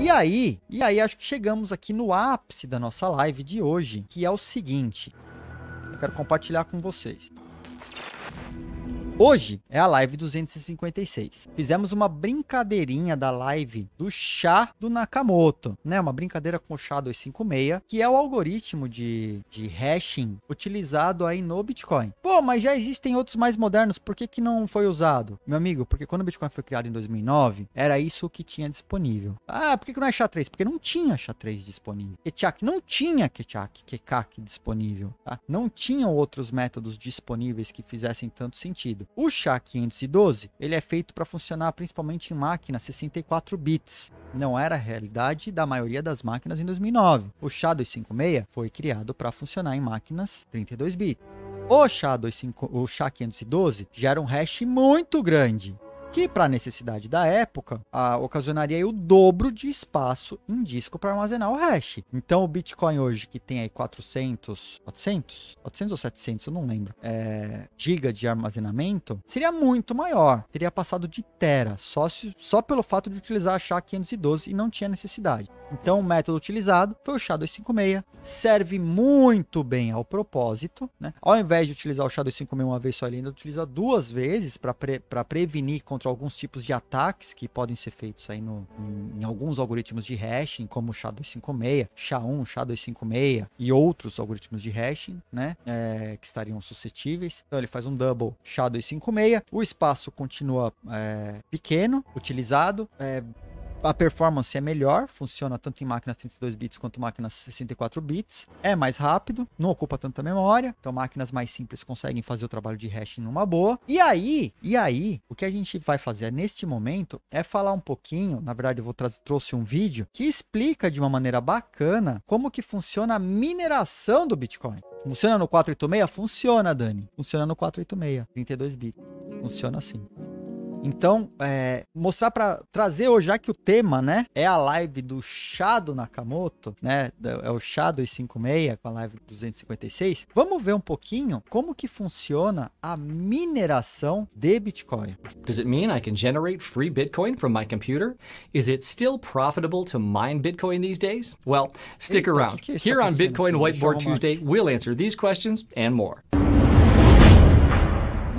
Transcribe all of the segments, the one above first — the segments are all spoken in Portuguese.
E aí, e aí acho que chegamos aqui no ápice da nossa live de hoje, que é o seguinte. Eu quero compartilhar com vocês. Hoje é a live 256. Fizemos uma brincadeirinha da live do chá do Nakamoto, né? Uma brincadeira com o chá 256, que é o algoritmo de, de hashing utilizado aí no Bitcoin. Pô, mas já existem outros mais modernos, por que, que não foi usado? Meu amigo, porque quando o Bitcoin foi criado em 2009, era isso que tinha disponível. Ah, por que, que não é chá 3? Porque não tinha chá 3 disponível. Ketchak não tinha Ketchak, Kekak disponível, tá? Não tinham outros métodos disponíveis que fizessem tanto sentido. O SHA-512 ele é feito para funcionar principalmente em máquinas 64 bits. Não era a realidade da maioria das máquinas em 2009. O SHA-256 foi criado para funcionar em máquinas 32 bits. O SHA-512 gera um hash muito grande que para a necessidade da época, a, ocasionaria o dobro de espaço em disco para armazenar o hash. Então o Bitcoin hoje, que tem aí 400, 400? 400 ou 700, eu não lembro, é, giga de armazenamento, seria muito maior, teria passado de tera, só, se, só pelo fato de utilizar a SHA-512 e não tinha necessidade. Então, o método utilizado foi o SHA-256, serve muito bem ao propósito, né? Ao invés de utilizar o SHA-256 uma vez só, ele ainda utiliza duas vezes para pre prevenir contra alguns tipos de ataques que podem ser feitos aí no, em, em alguns algoritmos de hashing, como o SHA-256, SHA-1, SHA-256 e outros algoritmos de hashing, né? É, que estariam suscetíveis. Então, ele faz um double SHA-256, o espaço continua é, pequeno, utilizado, é, a performance é melhor, funciona tanto em máquinas 32 bits quanto máquinas 64 bits, é mais rápido, não ocupa tanta memória, então máquinas mais simples conseguem fazer o trabalho de hashing numa boa. E aí, e aí, o que a gente vai fazer neste momento é falar um pouquinho, na verdade eu vou trazer trouxe um vídeo que explica de uma maneira bacana como que funciona a mineração do Bitcoin. Funciona no 486? Funciona, Dani. Funciona no 486, 32 bits. Funciona assim. Então, é, mostrar para trazer hoje, já que o tema, né, é a live do chá do Nakamoto, né, é o chá 256 com a live 256, vamos ver um pouquinho como que funciona a mineração de Bitcoin. Does it mean I can generate free Bitcoin from my computer? Is it still profitable to mine Bitcoin these days? Well, stick Eita, around. Que que é Here on Bitcoin Whiteboard Tuesday, we'll answer these questions and more.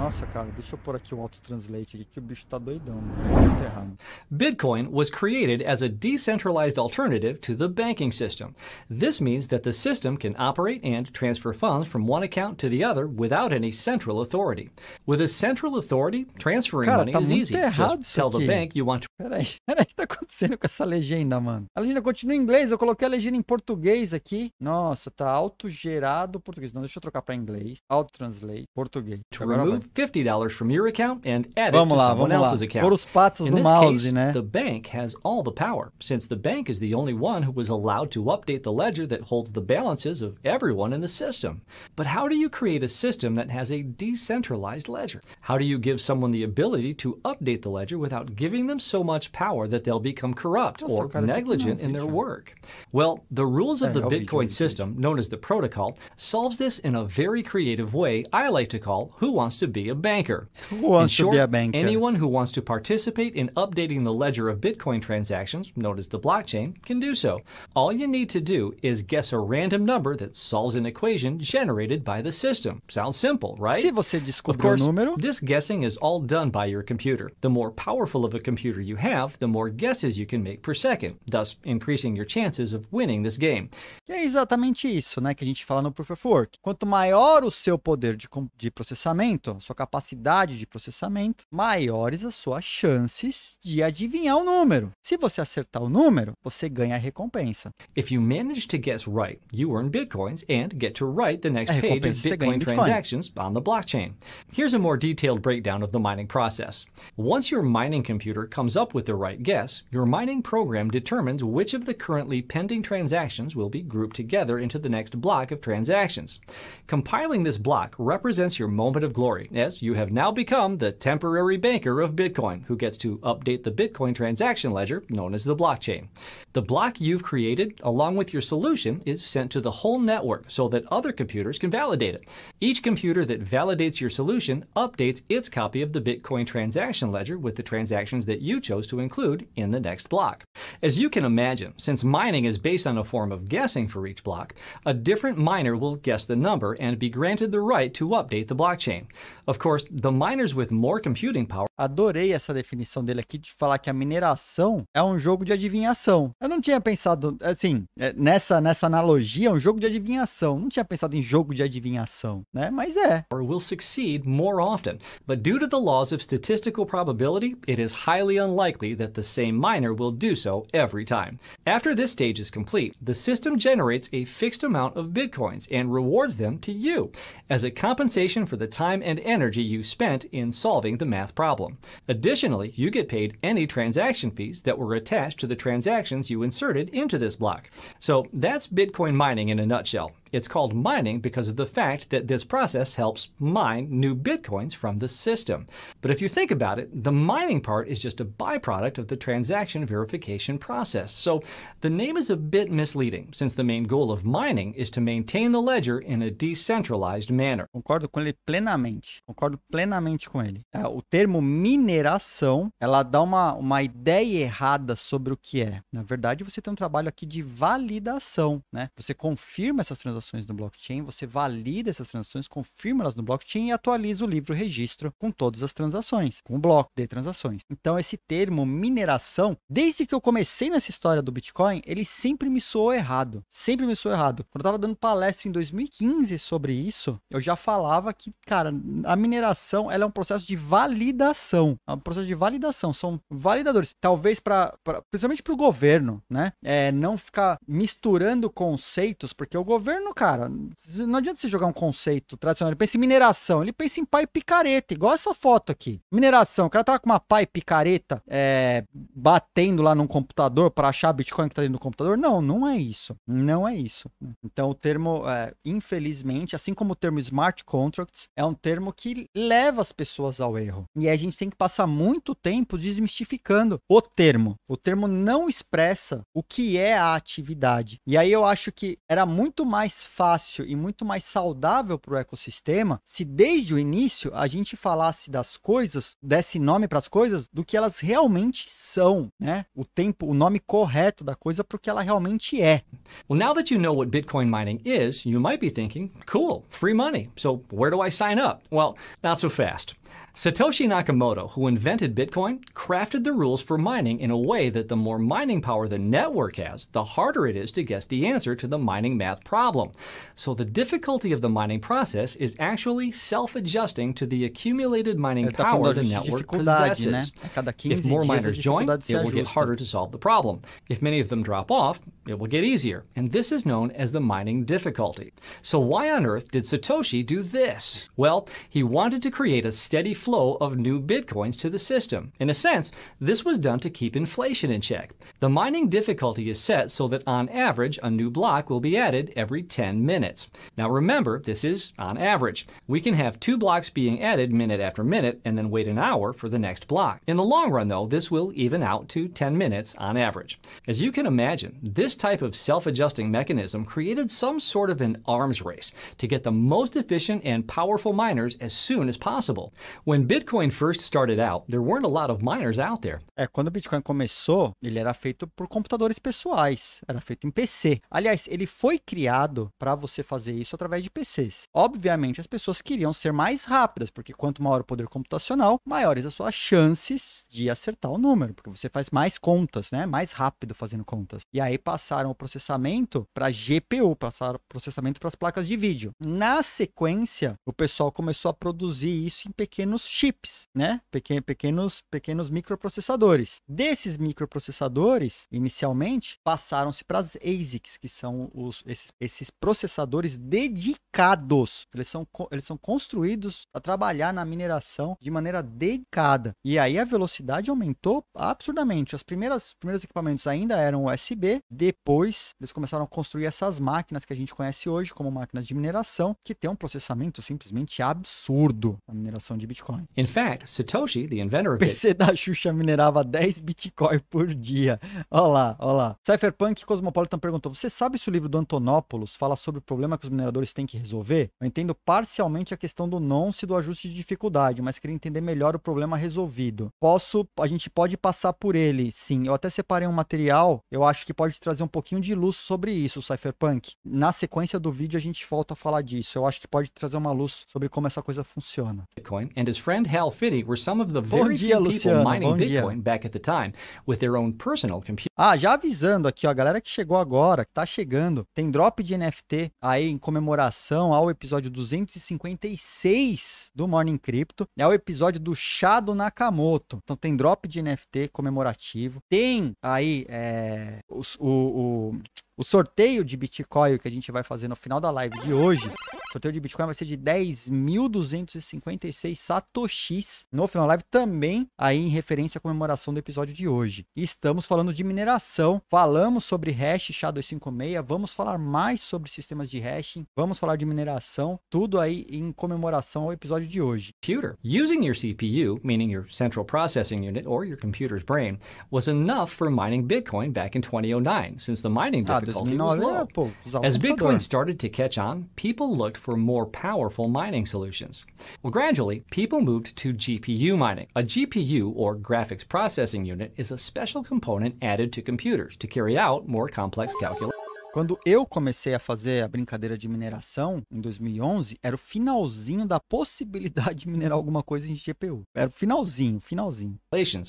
Nossa, cara, deixa eu pôr aqui o auto-translate aqui, que o bicho tá doidão. Mano. Tá Bitcoin was created as a decentralized alternative to the banking system. This means that the system can operate and transfer funds from one account to the other without any central authority. With a central authority, transferring cara, money tá is easy. Just tell the bank you want to... Peraí, peraí, o que tá acontecendo com essa legenda, mano? A legenda continua em inglês, eu coloquei a legenda em português aqui. Nossa, tá autogerado português. Não, deixa eu trocar pra inglês. Auto-translate, português. Agora $50 from your account and add vamos it to lá, someone else's lá. account. os patos In do this mouse, case, né? The bank has all the power, since the bank is the only one who was allowed to update the ledger that holds the balances of everyone in the system. But how do you create a system that has a decentralized ledger? How do you give someone the ability to update the ledger without giving them so much power that they'll become corrupt Nossa, or cara, negligent in their work? Well, the rules of the Bitcoin system, known as the protocol, solves this in a very creative way I like to call Who Wants to Be be a banker. Who wants short, to be a banker? Anyone who wants to participate in updating the ledger of Bitcoin transactions, known as the blockchain, can do so. All you need to do is guess a random number that solves an equation generated by the system. Sounds simple, right? Se você of course, o número... this guessing is all done by your computer. The more powerful of a computer you have, the more guesses you can make per second, thus increasing your chances of winning this game. Que é exatamente isso, né, que a gente fala no Proof of Work. Quanto maior o seu poder de, de processamento, sua capacidade de processamento, maiores as suas chances de adivinhar o número. Se você acertar o número, você ganha a recompensa. If you manage to guess right, you earn bitcoins and get to write the next page of Bitcoin, transactions on the blockchain. Here's a more detailed breakdown of the mining process. Once your mining computer comes up with the right guess, your mining program determines which of the currently pending transactions will be grouped together into the next block of transactions. Compiling this block represents your moment of glory as you have now become the temporary banker of Bitcoin, who gets to update the Bitcoin transaction ledger known as the blockchain. The block you've created, along with your solution, is sent to the whole network so that other computers can validate it. Each computer that validates your solution updates its copy of the Bitcoin transaction ledger with the transactions that you chose to include in the next block. As you can imagine, since mining is based on a form of guessing for each block, a different miner will guess the number and be granted the right to update the blockchain. Of course, the miners with more computing power. Adorei essa definição dele aqui de falar que a mineração é um jogo de adivinhação. Eu não tinha pensado assim, nessa nessa analogia, um jogo de adivinhação. Não tinha pensado em jogo de adivinhação, né? Mas é. Or will succeed more often, but due to the laws of statistical probability, it is highly unlikely that the same miner will do so every time. After this stage is complete, the system generates a fixed amount of bitcoins and rewards them to you as a compensation for the time and energy energy you spent in solving the math problem. Additionally, you get paid any transaction fees that were attached to the transactions you inserted into this block. So that's Bitcoin mining in a nutshell. It's called mining because of the fact that this process helps mine new bitcoins from the system. But if you think about it, the mining part is just a byproduct of the transaction verification process. So the name is a bit misleading since the main goal of mining is to maintain the ledger in a decentralized manner. Concordo com ele plenamente. Concordo plenamente com ele. É, o termo mineração, ela dá uma, uma ideia errada sobre o que é. Na verdade, você tem um trabalho aqui de validação, né? Você confirma essas transações transações no blockchain, você valida essas transações, confirma elas no blockchain e atualiza o livro registro com todas as transações, com o bloco de transações. Então, esse termo mineração, desde que eu comecei nessa história do Bitcoin, ele sempre me soou errado. Sempre me soou errado. Quando eu estava dando palestra em 2015 sobre isso, eu já falava que, cara, a mineração ela é um processo de validação. É um processo de validação. São validadores. Talvez para. Principalmente para o governo, né? É, não ficar misturando conceitos, porque o governo Tipo, cara, não adianta você jogar um conceito tradicional. Ele pensa em mineração, ele pensa em pai picareta, igual essa foto aqui. Mineração, o cara tava com uma pai picareta é, batendo lá num computador para achar Bitcoin que tá dentro do computador. Não, não é isso. Não é isso. Então o termo, é, infelizmente, assim como o termo smart contracts, é um termo que leva as pessoas ao erro. E a gente tem que passar muito tempo desmistificando o termo. O termo não expressa o que é a atividade. E aí eu acho que era muito mais fácil e muito mais saudável para o ecossistema se desde o início a gente falasse das coisas, desse nome para as coisas, do que elas realmente são, né? O tempo, o nome correto da coisa para o que ela realmente é. Well, now that you know what Bitcoin mining is, you might be thinking, cool, free money. So where do I sign up? Well, not so fast. Satoshi Nakamoto, who invented Bitcoin, crafted the rules for mining in a way that the more mining power the network has, the harder it is to guess the answer to the mining math problem. problem. So the difficulty of the mining process is actually self-adjusting to the accumulated mining Ele power the network possesses. Né? If more miners join, it will ajusta. get harder to solve the problem. If many of them drop off, it will get easier, and this is known as the mining difficulty. So why on earth did Satoshi do this? Well, he wanted to create a steady flow of new bitcoins to the system. In a sense, this was done to keep inflation in check. The mining difficulty is set so that on average, a new block will be added every 10 minutes. Now remember, this is on average. We can have two blocks being added minute after minute and then wait an hour for the next block. In the long run though, this will even out to 10 minutes on average. As you can imagine, this type of self-adjusting mechanism created some sort of an arms race to get the most efficient and powerful miners as soon as possible. When Bitcoin first started out, there weren't a lot of miners out there. É, quando o Bitcoin começou, ele era feito por computadores pessoais, era feito em PC. Aliás, ele foi criado para você fazer isso através de PCs. Obviamente, as pessoas queriam ser mais rápidas, porque quanto maior o poder computacional, maiores as suas chances de acertar o número, porque você faz mais contas, né? Mais rápido fazendo contas. E aí passa passaram o processamento para GPU, passaram o processamento para as placas de vídeo. Na sequência, o pessoal começou a produzir isso em pequenos chips, né? Pequen pequenos, pequenos microprocessadores. Desses microprocessadores, inicialmente, passaram-se para as ASICs, que são os, esses, esses processadores dedicados. Eles são, eles são construídos para trabalhar na mineração de maneira dedicada. E aí a velocidade aumentou absurdamente. Os primeiros equipamentos ainda eram USB, depois, eles começaram a construir essas máquinas que a gente conhece hoje como máquinas de mineração, que tem um processamento simplesmente absurdo na mineração de Bitcoin. In fact, Satoshi, the inventor of it... PC da Xuxa minerava 10 Bitcoin por dia. Olha lá, olha lá. Cypherpunk Cosmopolitan perguntou, você sabe se o livro do Antonopoulos fala sobre o problema que os mineradores têm que resolver? Eu entendo parcialmente a questão do nonce do ajuste de dificuldade, mas queria entender melhor o problema resolvido. Posso, a gente pode passar por ele, sim. Eu até separei um material, eu acho que pode trazer trazer um pouquinho de luz sobre isso, Cypherpunk. Na sequência do vídeo a gente volta a falar disso. Eu acho que pode trazer uma luz sobre como essa coisa funciona. Bitcoin and his friend Hal Finney were some of the very dia, Luciano. mining Bom Bitcoin back at the time with their own personal computer. Ah, já avisando aqui, ó, a galera que chegou agora, que tá chegando, tem drop de NFT aí em comemoração ao episódio 256 do Morning Crypto. É o episódio do chá do Nakamoto. Então tem drop de NFT comemorativo. Tem aí é, os, o, o, o sorteio de Bitcoin que a gente vai fazer no final da live de hoje sorteio de Bitcoin vai ser de 10.256 satoshis no final live também aí em referência à comemoração do episódio de hoje. E estamos falando de mineração, falamos sobre hash SHA-256, vamos falar mais sobre sistemas de hashing, vamos falar de mineração, tudo aí em comemoração ao episódio de hoje. Computer. Using your CPU, meaning your central processing unit or your computer's brain, was enough for mining Bitcoin back in 2009 since the mining ah, difficulty ah, was low. Né, pô, As Bitcoin started to catch on, people looked for more powerful mining solutions. Well, gradually, people moved to GPU mining. A GPU, or graphics processing unit, is a special component added to computers to carry out more complex calculations. Quando eu comecei a fazer a brincadeira de mineração, em 2011, era o finalzinho da possibilidade de minerar alguma coisa em GPU. Era o finalzinho, finalzinho.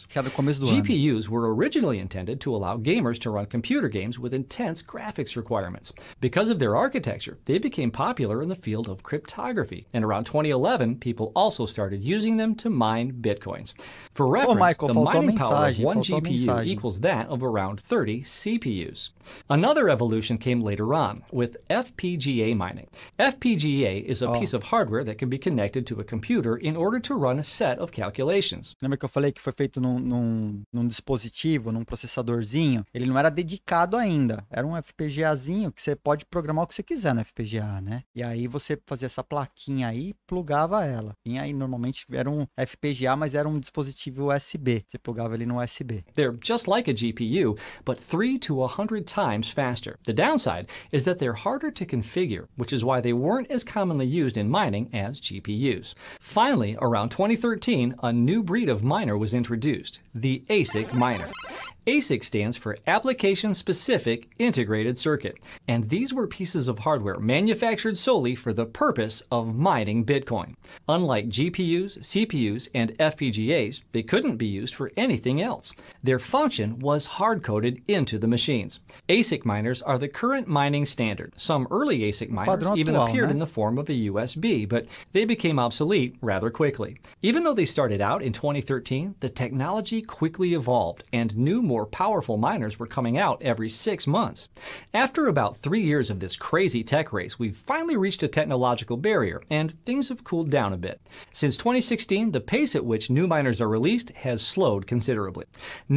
Que era o começo do GPUs ano. were originally intended to allow gamers to run computer games with intense graphics requirements. Because of their architecture, they became popular in the field of cryptography. And around 2011, people also started using them to mine bitcoins. For reference, Michael, the mining power of one GPU equals that of around 30 CPUs. Another evolution application came later on with FPGA mining. FPGA is a oh. piece of hardware that can be connected to a computer in order to run a set of calculations. Lembra que eu falei que foi feito num, num, num dispositivo, num processadorzinho? Ele não era dedicado ainda. Era um FPGAzinho que você pode programar o que você quiser no FPGA, né? E aí você fazia essa plaquinha aí e plugava ela. E aí normalmente era um FPGA, mas era um dispositivo USB. Você plugava ele no USB. They're just like a GPU, but 3 to 100 times faster. The downside is that they're harder to configure, which is why they weren't as commonly used in mining as GPUs. Finally, around 2013, a new breed of miner was introduced, the ASIC miner. ASIC stands for Application Specific Integrated Circuit, and these were pieces of hardware manufactured solely for the purpose of mining Bitcoin. Unlike GPUs, CPUs, and FPGAs, they couldn't be used for anything else. Their function was hard coded into the machines. ASIC miners are the current mining standard. Some early ASIC miners even appeared in the form of a USB, but they became obsolete rather quickly. Even though they started out in 2013, the technology quickly evolved and new more powerful miners were coming out every six months. After about three years of this crazy tech race, we've finally reached a technological barrier, and things have cooled down a bit. Since 2016, the pace at which new miners are released has slowed considerably.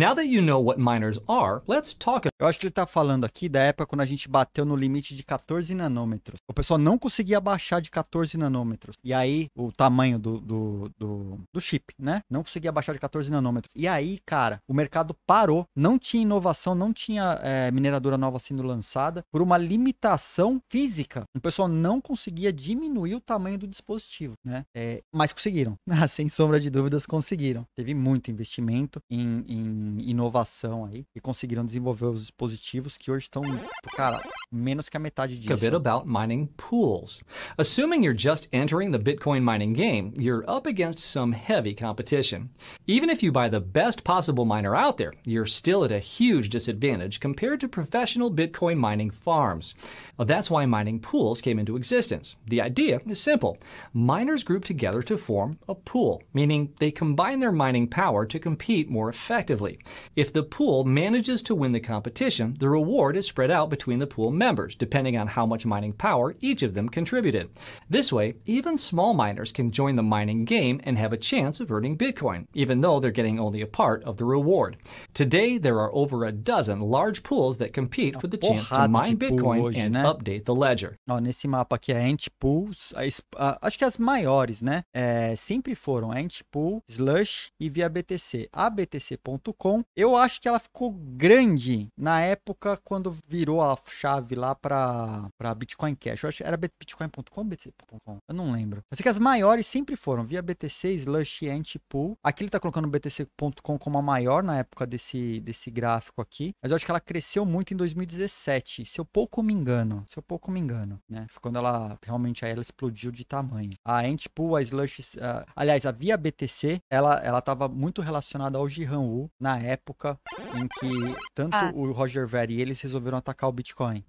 Now that you know what miners are, let's talk. Eu acho que ele está falando aqui da época quando a gente bateu no limite de 14 nanômetros. O pessoal não conseguia baixar de 14 nanômetros. E aí, o tamanho do, do, do, do chip, né? Não conseguia baixar de 14 nanômetros. E aí, cara, o mercado parou não tinha inovação, não tinha é, mineradora nova sendo lançada por uma limitação física. O pessoal não conseguia diminuir o tamanho do dispositivo, né? É, mas conseguiram, sem sombra de dúvidas, conseguiram. Teve muito investimento em, em inovação aí e conseguiram desenvolver os dispositivos que hoje estão, cara, menos que a metade disso. A bit about mining pools. Assuming you're just entering the Bitcoin mining game, you're up against some heavy competition. Even if you buy the best possible miner out there, you're still at a huge disadvantage compared to professional Bitcoin mining farms. that's why mining pools came into existence. The idea is simple. Miners group together to form a pool, meaning they combine their mining power to compete more effectively. If the pool manages to win the competition, the reward is spread out between the pool members, depending on how much mining power each of them contributed. This way, even small miners can join the mining game and have a chance of earning Bitcoin, even though they're getting only a part of the reward. Today, Today, there are over a dozen large pools that compete for the chance to mine Bitcoin hoje, and né? update the ledger. Ó, nesse mapa aqui é Ant Pools, a, a, acho que as maiores, né? É, sempre foram Ant Pool, Slush e via BTC. A BTC.com, eu acho que ela ficou grande na época quando virou a chave lá para Bitcoin Cash. Eu acho era bitcoin.com, BTC.com, eu não lembro. Eu sei que as maiores sempre foram via BTC, Slush e Ant Pool. Aqui ele tá colocando BTC.com como a maior na época desse desse, gráfico aqui, mas eu acho que ela cresceu muito em 2017, se eu pouco me engano, se eu pouco me engano, né? Foi quando ela realmente aí ela explodiu de tamanho. A Antpool, a Slush, uh, aliás, a Via BTC, ela ela estava muito relacionada ao Jihan Wu na época em que tanto ah. o Roger Ver e eles resolveram atacar o Bitcoin.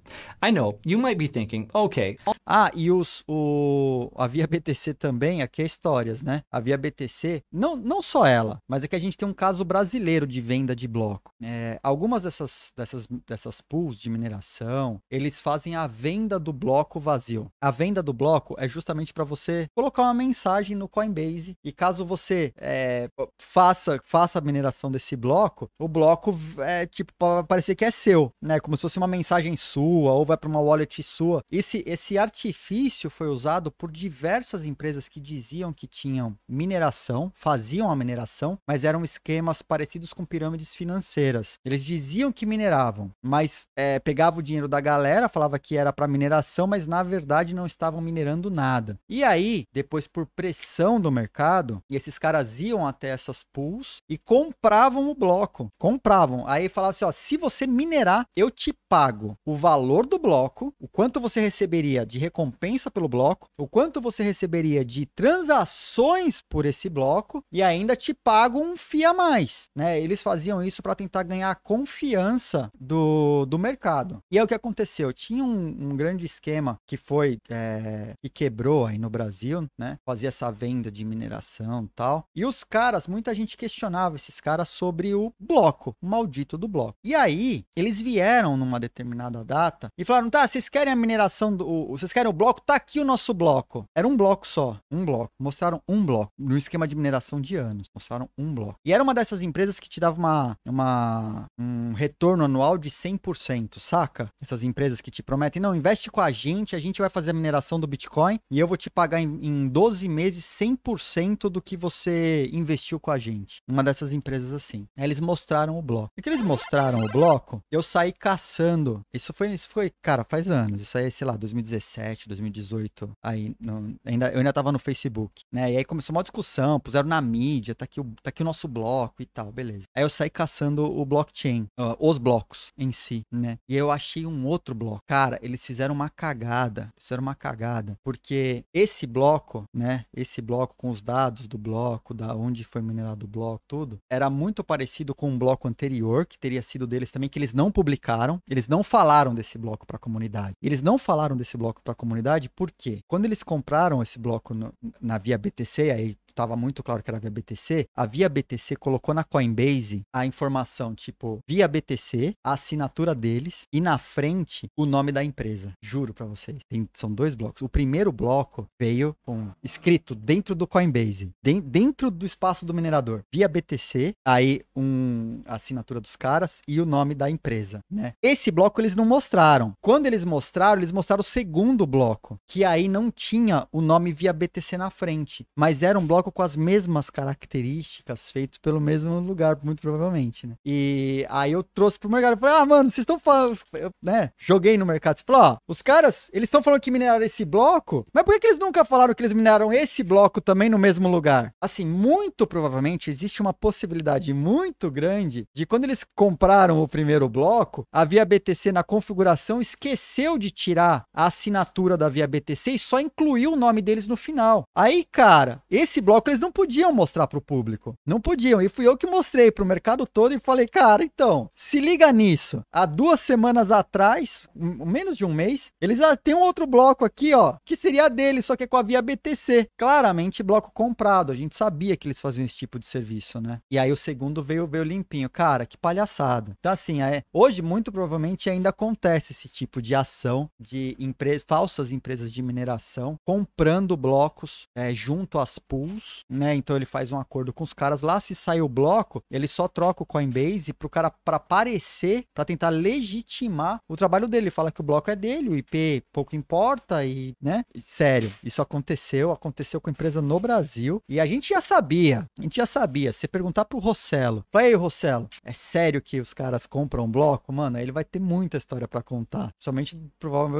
I know, you might be thinking, okay. Ah, e os o a Via BTC também, aqui é histórias, né? A Via BTC, não não só ela, mas é que a gente tem um caso brasileiro de venda de blog bloco. É, algumas dessas, dessas, dessas pools de mineração, eles fazem a venda do bloco vazio. A venda do bloco é justamente para você colocar uma mensagem no Coinbase e caso você é, faça, faça a mineração desse bloco, o bloco é tipo, parecer que é seu, né? Como se fosse uma mensagem sua ou vai para uma wallet sua. Esse, esse artifício foi usado por diversas empresas que diziam que tinham mineração, faziam a mineração, mas eram esquemas parecidos com pirâmides financeiras financeiras. Eles diziam que mineravam, mas é, pegava o dinheiro da galera, falava que era para mineração, mas na verdade não estavam minerando nada. E aí, depois por pressão do mercado, esses caras iam até essas pools e compravam o bloco. Compravam. Aí falava assim, ó, se você minerar, eu te pago o valor do bloco, o quanto você receberia de recompensa pelo bloco, o quanto você receberia de transações por esse bloco e ainda te pago um FIA a mais, né? Eles faziam isso para tentar ganhar a confiança do, do mercado. E é o que aconteceu. Tinha um, um grande esquema que foi é, e quebrou aí no Brasil, né? Fazia essa venda de mineração e tal. E os caras, muita gente questionava esses caras sobre o bloco, o maldito do bloco. E aí, eles vieram numa determinada data e falaram: tá, vocês querem a mineração do. Vocês querem o bloco? Tá aqui o nosso bloco. Era um bloco só, um bloco. Mostraram um bloco. No esquema de mineração de anos. Mostraram um bloco. E era uma dessas empresas que te dava uma, uma uma, um retorno anual de 100%, saca? Essas empresas que te prometem, não, investe com a gente, a gente vai fazer a mineração do Bitcoin e eu vou te pagar em, em 12 meses 100% do que você investiu com a gente. Uma dessas empresas assim. Aí eles mostraram o bloco. E que eles mostraram o bloco, eu saí caçando. Isso foi, isso foi, cara, faz anos. Isso aí, é, sei lá, 2017, 2018. Aí, no, ainda, eu ainda tava no Facebook, né? E aí começou uma discussão, puseram na mídia, tá aqui o, tá aqui o nosso bloco e tal, beleza. Aí eu saí caçando o blockchain, uh, os blocos em si, né? E eu achei um outro bloco. Cara, eles fizeram uma cagada. Fizeram uma cagada. Porque esse bloco, né? Esse bloco com os dados do bloco, da onde foi minerado o bloco, tudo, era muito parecido com um bloco anterior, que teria sido deles também, que eles não publicaram. Eles não falaram desse bloco para a comunidade. Eles não falaram desse bloco para a comunidade porque quando eles compraram esse bloco no, na via BTC, aí estava muito claro que era via BTC, a Via BTC colocou na Coinbase a informação tipo Via BTC, a assinatura deles e na frente o nome da empresa. Juro para vocês, tem, são dois blocos. O primeiro bloco veio com escrito dentro do Coinbase, de, dentro do espaço do minerador, Via BTC, aí um a assinatura dos caras e o nome da empresa, né? Esse bloco eles não mostraram. Quando eles mostraram, eles mostraram o segundo bloco, que aí não tinha o nome Via BTC na frente, mas era um bloco bloco com as mesmas características, feito pelo mesmo lugar, muito provavelmente, né? E aí eu trouxe pro mercado, e falei, ah, mano, vocês estão falando, eu, né? Joguei no mercado, falou, ó, os caras, eles estão falando que mineraram esse bloco, mas por que, que eles nunca falaram que eles mineraram esse bloco também no mesmo lugar? Assim, muito provavelmente existe uma possibilidade muito grande de quando eles compraram o primeiro bloco, a Via BTC na configuração esqueceu de tirar a assinatura da Via BTC e só incluiu o nome deles no final. Aí, cara, esse bloco bloco eles não podiam mostrar para o público. Não podiam. E fui eu que mostrei para o mercado todo e falei, cara, então, se liga nisso. Há duas semanas atrás, menos de um mês, eles ah, têm um outro bloco aqui, ó, que seria dele, só que é com a via BTC. Claramente bloco comprado. A gente sabia que eles faziam esse tipo de serviço, né? E aí o segundo veio, veio limpinho. Cara, que palhaçada. Então, assim, é, hoje muito provavelmente ainda acontece esse tipo de ação de empresas, falsas empresas de mineração comprando blocos é, junto às pools né? Então ele faz um acordo com os caras lá, se sair o bloco, ele só troca o Coinbase pro cara para parecer, para tentar legitimar o trabalho dele. Ele fala que o bloco é dele, o IP pouco importa e, né? Sério, isso aconteceu, aconteceu com empresa no Brasil e a gente já sabia, a gente já sabia. Se perguntar pro Rossello, fala aí, Rossello, é sério que os caras compram um bloco? Mano, ele vai ter muita história para contar, somente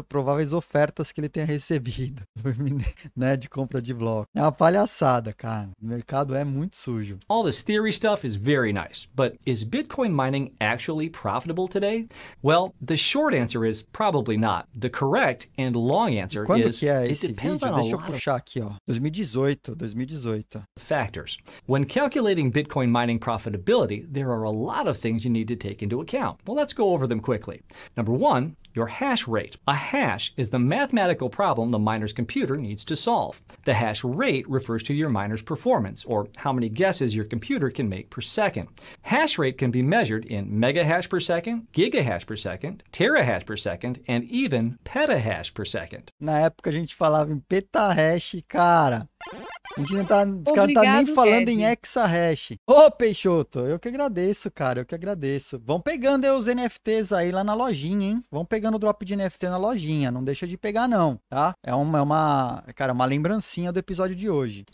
prováveis ofertas que ele tenha recebido, né? De compra de bloco. É uma palhaçada. cara. O mercado é muito sujo. All this theory stuff is very nice, but is Bitcoin mining actually profitable today? Well, the short answer is probably not. The correct and long answer Quando is que é esse it depends vídeo? on Deixa a lot eu puxar aqui, ó. 2018, 2018. Factors. When calculating Bitcoin mining profitability, there are a lot of things you need to take into account. Well, let's go over them quickly. Number 1, your hash rate. A hash is the mathematical problem the miner's computer needs to solve. The hash rate refers to your miner miner's performance, or how many guesses your computer can make per second. Hash rate can be measured in megahash per second, gigahash per second, terahash per second, and even petahash per second. Na época a gente falava em petahash, cara. A gente não tá, Obrigado, cara tá nem falando Ed. em Exahash. Ô, Peixoto, eu que agradeço, cara, eu que agradeço. Vão pegando os NFTs aí lá na lojinha, hein? Vão pegando o drop de NFT na lojinha, não deixa de pegar não, tá? É uma, é uma cara, uma lembrancinha do episódio de hoje.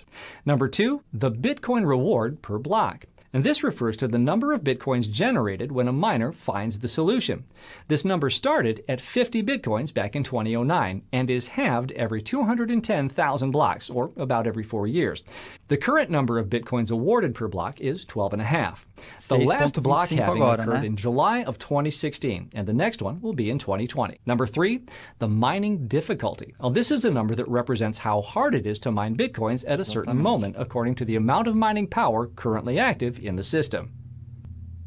Number two, the Bitcoin reward per block. and this refers to the number of bitcoins generated when a miner finds the solution. This number started at 50 bitcoins back in 2009 and is halved every 210,000 blocks, or about every four years. The current number of bitcoins awarded per block is 12 and a half. The last block halving occurred in July of 2016, and the next one will be in 2020. Number three, the mining difficulty. Now, this is a number that represents how hard it is to mine bitcoins at a certain moment, according to the amount of mining power currently active in the system.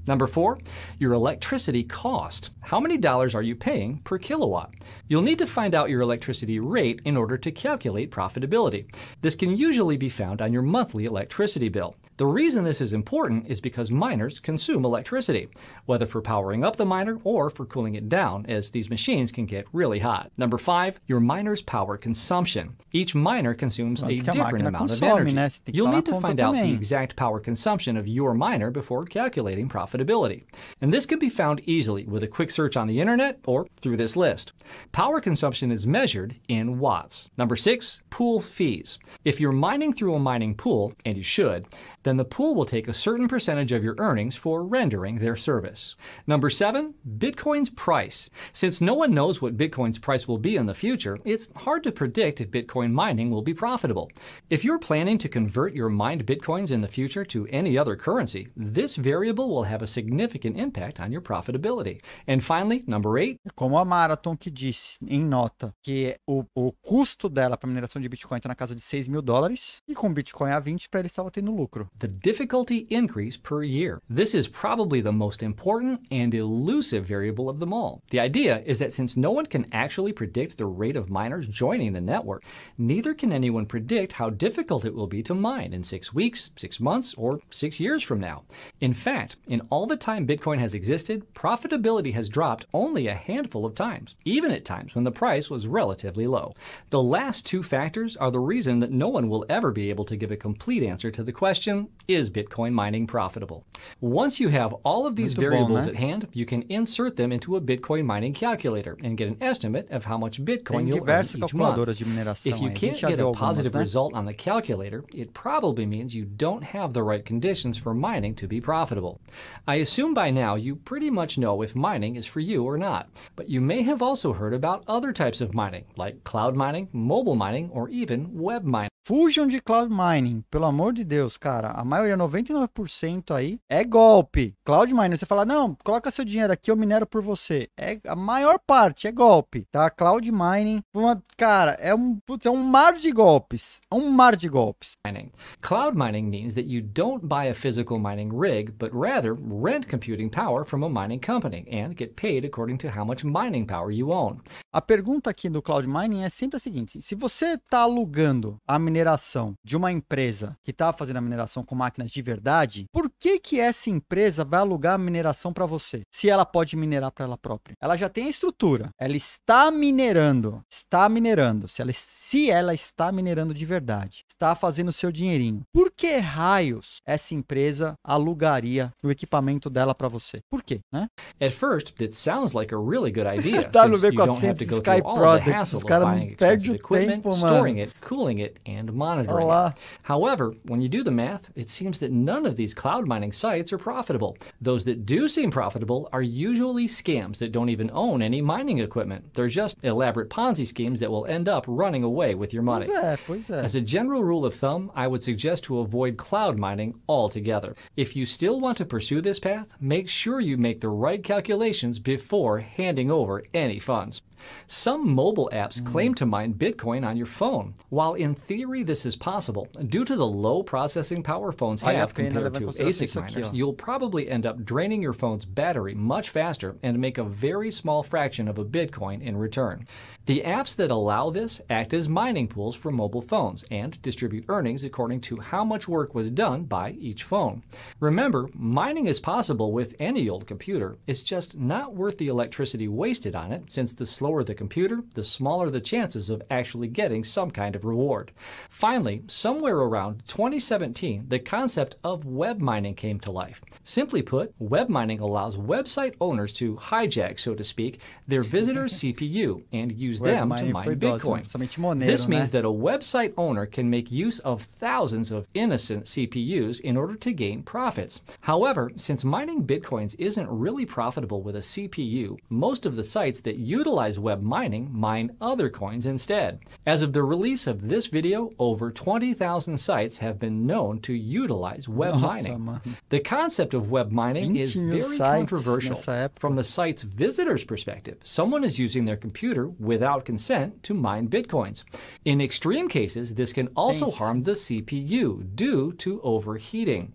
Number four, your electricity cost. How many dollars are you paying per kilowatt? You'll need to find out your electricity rate in order to calculate profitability. This can usually be found on your monthly electricity bill. The reason this is important is because miners consume electricity, whether for powering up the miner or for cooling it down, as these machines can get really hot. Number five, your miner's power consumption. Each miner consumes a different amount of energy. You'll need to find out the exact power consumption of your miner before calculating profitability profitability. And this can be found easily with a quick search on the internet or through this list. Power consumption is measured in watts. Number six, pool fees. If you're mining through a mining pool, and you should, then the pool will take a certain percentage of your earnings for rendering their service. Number seven, Bitcoin's price. Since no one knows what Bitcoin's price will be in the future, it's hard to predict if Bitcoin mining will be profitable. If you're planning to convert your mined Bitcoins in the future to any other currency, this variable will have a a significant impact on your profitability. And finally, number eight. Como a Marathon que disse em nota que o, o custo dela para mineração de Bitcoin está na casa de 6 mil dólares e com Bitcoin a 20 para ele estava tendo lucro. The difficulty increase per year. This is probably the most important and elusive variable of them all. The idea is that since no one can actually predict the rate of miners joining the network, neither can anyone predict how difficult it will be to mine in six weeks, six months, or six years from now. In fact, in all the time Bitcoin has existed, profitability has dropped only a handful of times, even at times when the price was relatively low. The last two factors are the reason that no one will ever be able to give a complete answer to the question is Bitcoin mining profitable? Once you have all of these variables at hand, you can insert them into a Bitcoin mining calculator and get an estimate of how much Bitcoin you'll earn each month. If you can't get a positive result on the calculator, it probably means you don't have the right conditions for mining to be profitable. I assume by now you pretty much know if mining is for you or not, but you may have also heard about other types of mining, like cloud mining, mobile mining, or even web mining. Fujam de cloud mining, pelo amor de Deus, cara. A maioria, 99% aí, é golpe. Cloud mining, você fala, não, coloca seu dinheiro aqui, eu minero por você. É a maior parte é golpe, tá? Cloud mining, uma, cara, é um, putz, é um mar de golpes, é um mar de golpes. Mining. Cloud mining means that you don't buy a physical mining rig, but rather rent computing power from a mining company and get paid according to how much mining power you own. A pergunta aqui do cloud mining é sempre a seguinte: se você está alugando a mineração mineração de uma empresa que está fazendo a mineração com máquinas de verdade, por que que essa empresa vai alugar a mineração para você? Se ela pode minerar para ela própria. Ela já tem a estrutura, ela está minerando, está minerando. Se ela, se ela está minerando de verdade, está fazendo o seu dinheirinho. Por que raios essa empresa alugaria o equipamento dela para você? Por quê? Né? At first, it sounds like a really good idea. tá 400 Sky Products. Os caras perdem o tempo, mano. Storing it, cooling it and and monitoring. Hola. However, when you do the math, it seems that none of these cloud mining sites are profitable. Those that do seem profitable are usually scams that don't even own any mining equipment. They're just elaborate Ponzi schemes that will end up running away with your money. What is that? What is that? As a general rule of thumb, I would suggest to avoid cloud mining altogether. If you still want to pursue this path, make sure you make the right calculations before handing over any funds. Some mobile apps hmm. claim to mine Bitcoin on your phone. While in theory this is possible, due to the low processing power phones have compared to ASIC miners, you'll probably end up draining your phone's battery much faster and make a very small fraction of a Bitcoin in return. The apps that allow this act as mining pools for mobile phones and distribute earnings according to how much work was done by each phone. Remember, mining is possible with any old computer, it's just not worth the electricity wasted on it since the slower the computer, the smaller the chances of actually getting some kind of reward. Finally, somewhere around 2017, the concept of web mining came to life. Simply put, web mining allows website owners to hijack, so to speak, their visitors' CPU and use web them to mine Bitcoin. This means that a website owner can make use of thousands of innocent CPUs in order to gain profits. However, since mining Bitcoins isn't really profitable with a CPU, most of the sites that utilize web mining mine other coins instead. As of the release of this video, over 20,000 sites have been known to utilize web mining. The concept of web mining is very controversial. From the site's visitor's perspective, someone is using their computer without consent to mine bitcoins. In extreme cases, this can also harm the CPU due to overheating.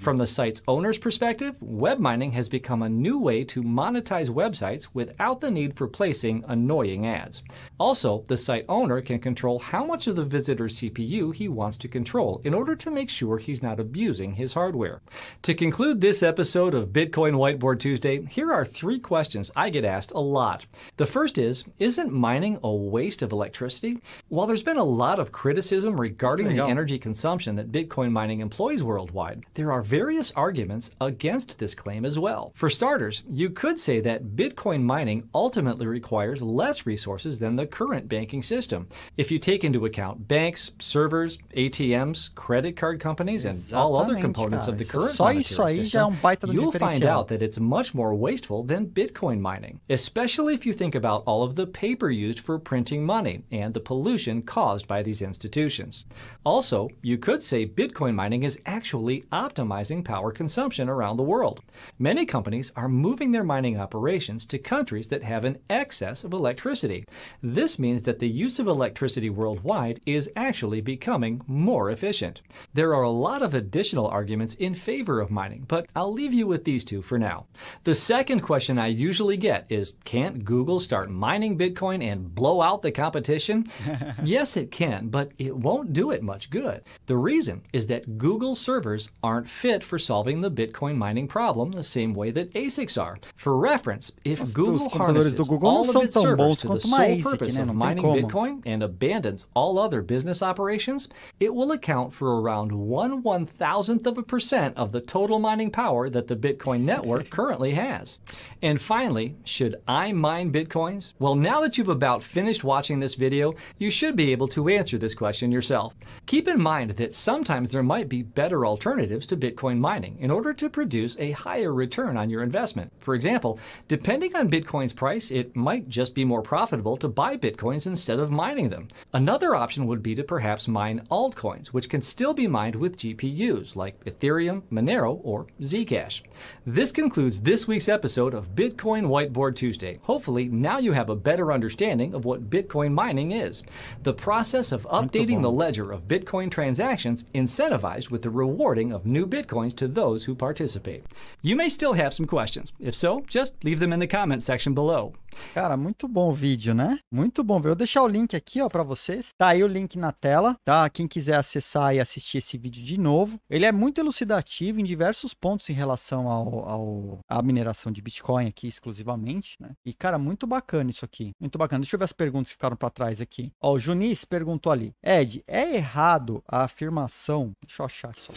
From the site's owner's perspective, web mining has become a new way to monetize websites without the need for placing annoying ads. Also, the site owner can control how much of the visitor's CPU he wants to control in order to make sure he's not abusing his hardware. To conclude this episode of Bitcoin Whiteboard Tuesday, here are three questions I get asked a lot. The first is Isn't mining a waste of electricity? While there's been a lot of criticism regarding the go. energy consumption that Bitcoin mining employs worldwide, there are various arguments against this claim as well. For starters, you could say that Bitcoin mining ultimately requires requires less resources than the current banking system. If you take into account banks, servers, ATMs, credit card companies, and all other components of the current monetary system, you'll find out that it's much more wasteful than Bitcoin mining, especially if you think about all of the paper used for printing money and the pollution caused by these institutions. Also, you could say Bitcoin mining is actually optimizing power consumption around the world. Many companies are moving their mining operations to countries that have an excess of electricity. This means that the use of electricity worldwide is actually becoming more efficient. There are a lot of additional arguments in favor of mining, but I'll leave you with these two for now. The second question I usually get is can't Google start mining Bitcoin and blow out the competition? yes, it can, but it won't do it much good. The reason is that Google servers aren't fit for solving the Bitcoin mining problem the same way that ASICs are. For reference, if Google harnesses all of its dedicated servers to the sole purpose of mining Bitcoin and abandons all other business operations, it will account for around one one thousandth of a percent of the total mining power that the Bitcoin network currently has. And finally, should I mine Bitcoins? Well, now that you've about finished watching this video, you should be able to answer this question yourself. Keep in mind that sometimes there might be better alternatives to Bitcoin mining in order to produce a higher return on your investment. For example, depending on Bitcoin's price, it might just just be more profitable to buy Bitcoins instead of mining them. Another option would be to perhaps mine altcoins, which can still be mined with GPUs like Ethereum, Monero, or Zcash. This concludes this week's episode of Bitcoin Whiteboard Tuesday. Hopefully, now you have a better understanding of what Bitcoin mining is. The process of updating the ledger of Bitcoin transactions incentivized with the rewarding of new Bitcoins to those who participate. You may still have some questions. If so, just leave them in the comments section below. Cara, muito bom o vídeo, né? Muito bom. Eu vou deixar o link aqui, ó, para vocês. Tá aí o link na tela, tá? Quem quiser acessar e assistir esse vídeo de novo. Ele é muito elucidativo em diversos pontos em relação ao, ao à mineração de Bitcoin aqui, exclusivamente, né? E, cara, muito bacana isso aqui. Muito bacana. Deixa eu ver as perguntas que ficaram para trás aqui. Ó, o Junis perguntou ali. Ed, é errado a afirmação... Deixa eu achar aqui só.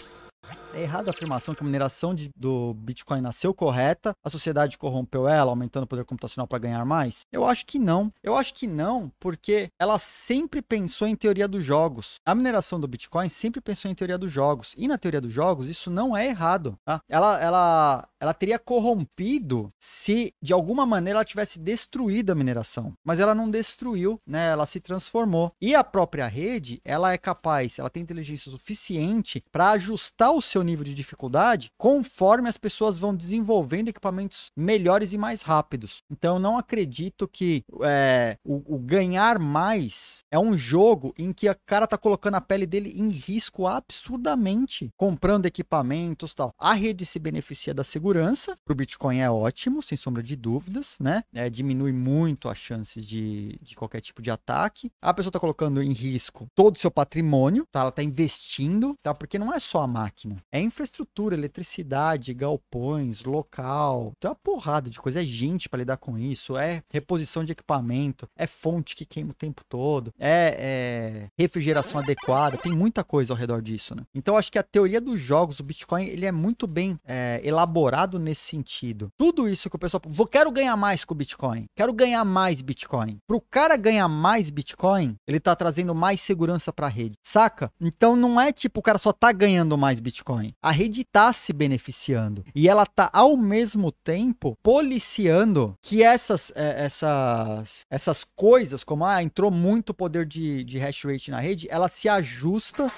É errado a afirmação que a mineração de, do Bitcoin nasceu correta, a sociedade corrompeu ela, aumentando o poder computacional para ganhar mais? Eu acho que não. Eu acho que não, porque ela sempre pensou em teoria dos jogos. A mineração do Bitcoin sempre pensou em teoria dos jogos. E na teoria dos jogos, isso não é errado. Tá? Ela, ela, ela teria corrompido se, de alguma maneira, ela tivesse destruído a mineração. Mas ela não destruiu, né? ela se transformou. E a própria rede, ela é capaz, ela tem inteligência suficiente para ajustar o seu nível de dificuldade conforme as pessoas vão desenvolvendo equipamentos melhores e mais rápidos. Então, eu não acredito que é, o, o, ganhar mais é um jogo em que o cara tá colocando a pele dele em risco absurdamente, comprando equipamentos tal. A rede se beneficia da segurança, o Bitcoin é ótimo, sem sombra de dúvidas, né? É, diminui muito as chances de, de qualquer tipo de ataque. A pessoa tá colocando em risco todo o seu patrimônio, tá? Ela tá investindo, tá? Porque não é só a máquina máquina. É infraestrutura, eletricidade, galpões, local. Tem uma porrada de coisa. É gente para lidar com isso. É reposição de equipamento. É fonte que queima o tempo todo. É, é refrigeração adequada. Tem muita coisa ao redor disso, né? Então acho que a teoria dos jogos, o Bitcoin, ele é muito bem é, elaborado nesse sentido. Tudo isso que o pessoal. Vou, quero ganhar mais com o Bitcoin. Quero ganhar mais Bitcoin. Para o cara ganhar mais Bitcoin, ele tá trazendo mais segurança para a rede. Saca? Então não é tipo o cara só tá ganhando mais Bitcoin. Bitcoin. A rede está se beneficiando e ela está ao mesmo tempo policiando que essas, é, essas, essas coisas, como ah, entrou muito poder de, de hash rate na rede, ela se ajusta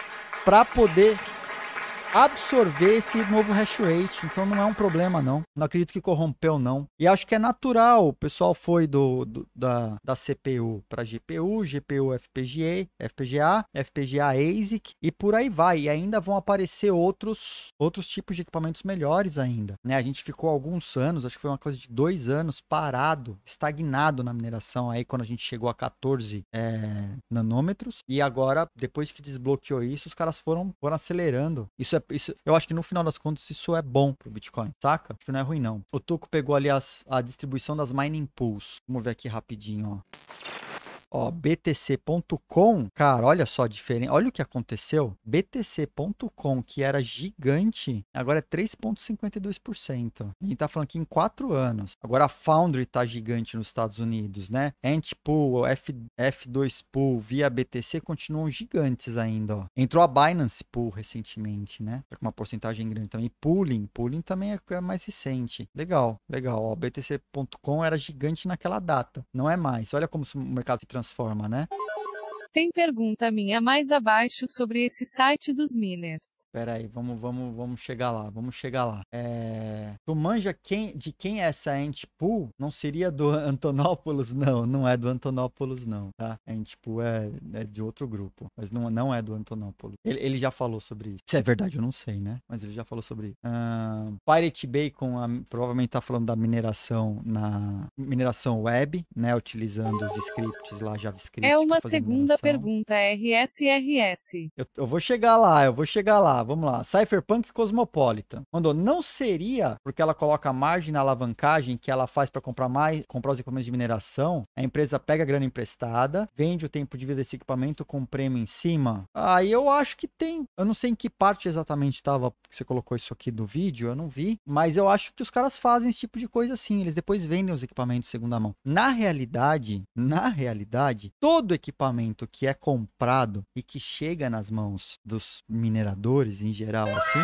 para poder absorver esse novo hash rate, então não é um problema não. Não acredito que corrompeu não. E acho que é natural, o pessoal foi do, do da, da CPU para GPU, GPU FPGA, FPGA, FPGA ASIC e por aí vai. E ainda vão aparecer outros outros tipos de equipamentos melhores ainda, né? A gente ficou alguns anos, acho que foi uma coisa de dois anos parado, estagnado na mineração aí quando a gente chegou a 14 é, eh, nanômetros e agora depois que desbloqueou isso os caras foram foram acelerando. Isso é isso, eu acho que no final das contas isso é bom pro Bitcoin, saca? Acho que não é ruim não. O Tuco pegou ali as, a distribuição das mining pools. Vamos ver aqui rapidinho, ó. Ó, BTC.com, cara, olha só a diferença. Olha o que aconteceu. BTC.com, que era gigante, agora é 3,52%. A gente tá falando que em quatro anos. Agora a Foundry tá gigante nos Estados Unidos, né? Antpool, F, F2 Pool, via BTC continuam gigantes ainda, ó. Entrou a Binance Pool recentemente, né? Tá com uma porcentagem grande também. Pooling, Pooling também é, é mais recente. Legal, legal. Ó, BTC.com era gigante naquela data. Não é mais. Olha como o mercado transforma, né? Tem pergunta minha mais abaixo sobre esse site dos miners. Peraí, vamos, vamos, vamos chegar lá, vamos chegar lá. É... Tu manja quem, de quem é essa Pool? Não seria do Antonópolis, não. Não é do Antonópolis, não, tá? Antpool é, é de outro grupo, mas não, não é do Antonópolis. Ele, ele já falou sobre isso. Se é verdade, eu não sei, né? Mas ele já falou sobre isso. Um, Pirate Bay, com a, provavelmente tá falando da mineração na mineração web, né? Utilizando os scripts lá, JavaScript. É uma segunda então. pergunta RSRS. Eu, eu vou chegar lá, eu vou chegar lá. Vamos lá. Cypherpunk Cosmopolitan. Mandou, não seria porque ela coloca a margem na alavancagem que ela faz para comprar mais, comprar os equipamentos de mineração? A empresa pega a grana emprestada, vende o tempo de vida desse equipamento com um prêmio em cima? Aí eu acho que tem. Eu não sei em que parte exatamente estava que você colocou isso aqui do vídeo, eu não vi. Mas eu acho que os caras fazem esse tipo de coisa assim. Eles depois vendem os equipamentos de segunda mão. Na realidade, na realidade, todo equipamento que é comprado e que chega nas mãos dos mineradores em geral assim,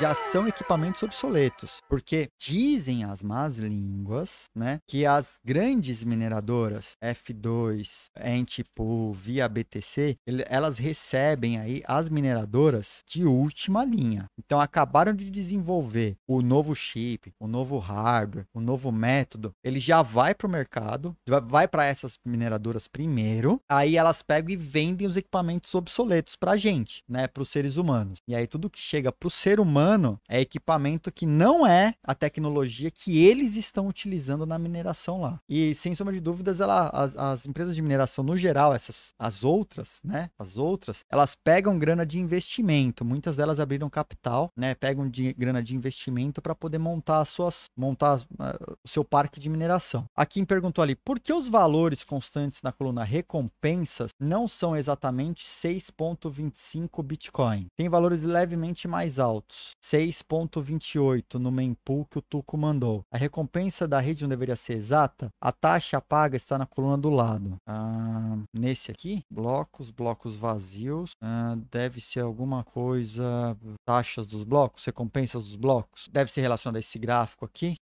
já são equipamentos obsoletos, porque dizem as más línguas, né, que as grandes mineradoras F2, Entipool, Via BTC, elas recebem aí as mineradoras de última linha. Então acabaram de desenvolver o novo chip, o novo hardware, o novo método. Ele já vai para o mercado, vai para essas mineradoras primeiro, aí elas pegam e vendem os equipamentos obsoletos para gente, né, para os seres humanos. E aí tudo que chega para o ser humano humano é equipamento que não é a tecnologia que eles estão utilizando na mineração lá. E sem sombra de dúvidas, ela, as, as empresas de mineração no geral, essas as outras, né? As outras, elas pegam grana de investimento. Muitas delas abriram capital, né? Pegam de, grana de investimento para poder montar as suas montar uh, o seu parque de mineração. A Kim perguntou ali, por que os valores constantes na coluna recompensas não são exatamente 6.25 Bitcoin? Tem valores levemente mais altos. 6,28 no mempool que o Tuco mandou. A recompensa da rede não deveria ser exata? A taxa paga está na coluna do lado. Ah, nesse aqui, blocos, blocos vazios. Ah, deve ser alguma coisa, taxas dos blocos, recompensas dos blocos. Deve ser relacionada a esse gráfico aqui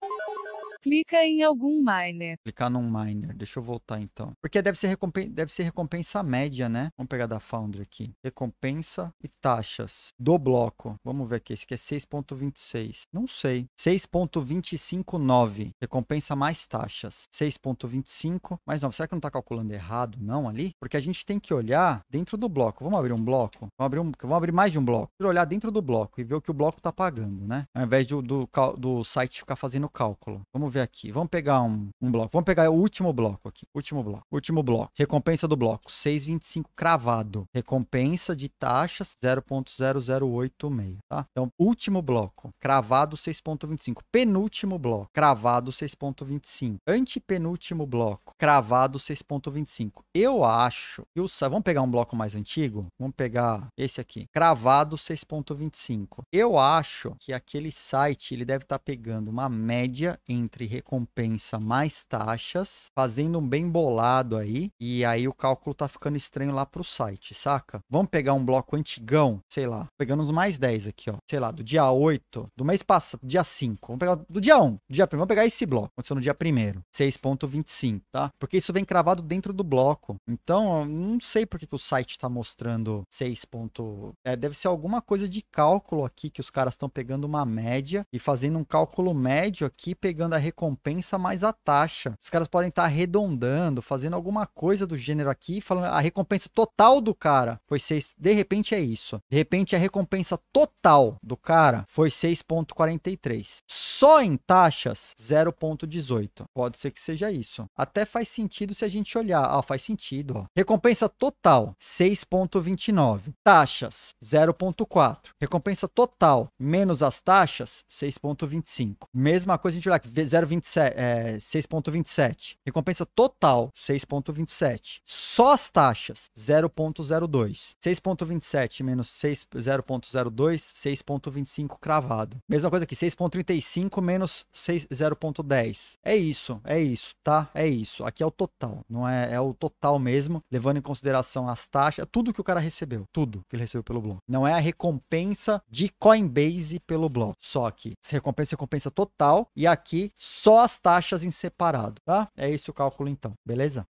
clica em algum miner. Clicar num miner. Deixa eu voltar então. Porque deve ser, recompensa, deve ser recompensa média, né? Vamos pegar da Foundry aqui. Recompensa e taxas do bloco. Vamos ver aqui. Esse aqui é 6.26. Não sei. 6.259. Recompensa mais taxas. 6.25 mais 9. Será que não está calculando errado não ali? Porque a gente tem que olhar dentro do bloco. Vamos abrir um bloco? Vamos abrir, um, vamos abrir mais de um bloco. Vamos olhar dentro do bloco e ver o que o bloco está pagando, né? Ao invés do, do, do site ficar fazendo cálculo. Vamos vamos ver aqui. Vamos pegar um, um bloco. Vamos pegar o último bloco aqui. Último bloco. Último bloco. Recompensa do bloco. 6,25 cravado. Recompensa de taxas 0.0086, tá? Então, último bloco. Cravado 6.25. Penúltimo bloco. Cravado 6.25. Antepenúltimo bloco. Cravado 6.25. Eu acho que o... Vamos pegar um bloco mais antigo? Vamos pegar esse aqui. Cravado 6.25. Eu acho que aquele site, ele deve estar tá pegando uma média entre entre recompensa mais taxas, fazendo um bem bolado aí, e aí o cálculo tá ficando estranho lá pro site, saca? Vamos pegar um bloco antigão, sei lá, pegando uns mais 10 aqui, ó, sei lá, do dia 8, do mês passado, dia 5, vamos pegar do dia 1, do dia 1, vamos pegar esse bloco, aconteceu no dia 1 6.25, tá? Porque isso vem cravado dentro do bloco, então não sei porque que o site tá mostrando 6. Ponto... É, deve ser alguma coisa de cálculo aqui, que os caras estão pegando uma média e fazendo um cálculo médio aqui, pegando a recompensa mais a taxa. Os caras podem estar tá arredondando, fazendo alguma coisa do gênero aqui, falando a recompensa total do cara foi 6. De repente é isso. De repente a recompensa total do cara foi 6,43. Só em taxas, 0,18. Pode ser que seja isso. Até faz sentido se a gente olhar. Ah, faz sentido. Ó. Recompensa total, 6,29. Taxas, 0,4. Recompensa total, menos as taxas, 6,25. Mesma coisa a gente olhar aqui, 0 0,27, 6,27. É, recompensa total, 6,27. Só as taxas, 0,02. 6,27 menos 0,02, 6,25 cravado. Mesma coisa aqui, 6,35 menos 0,10. É isso, é isso, tá? É isso. Aqui é o total, não é, é o total mesmo, levando em consideração as taxas, tudo que o cara recebeu, tudo que ele recebeu pelo bloco. Não é a recompensa de Coinbase pelo bloco, só que recompensa recompensa total e aqui só as taxas em separado, tá? É esse o cálculo então, beleza?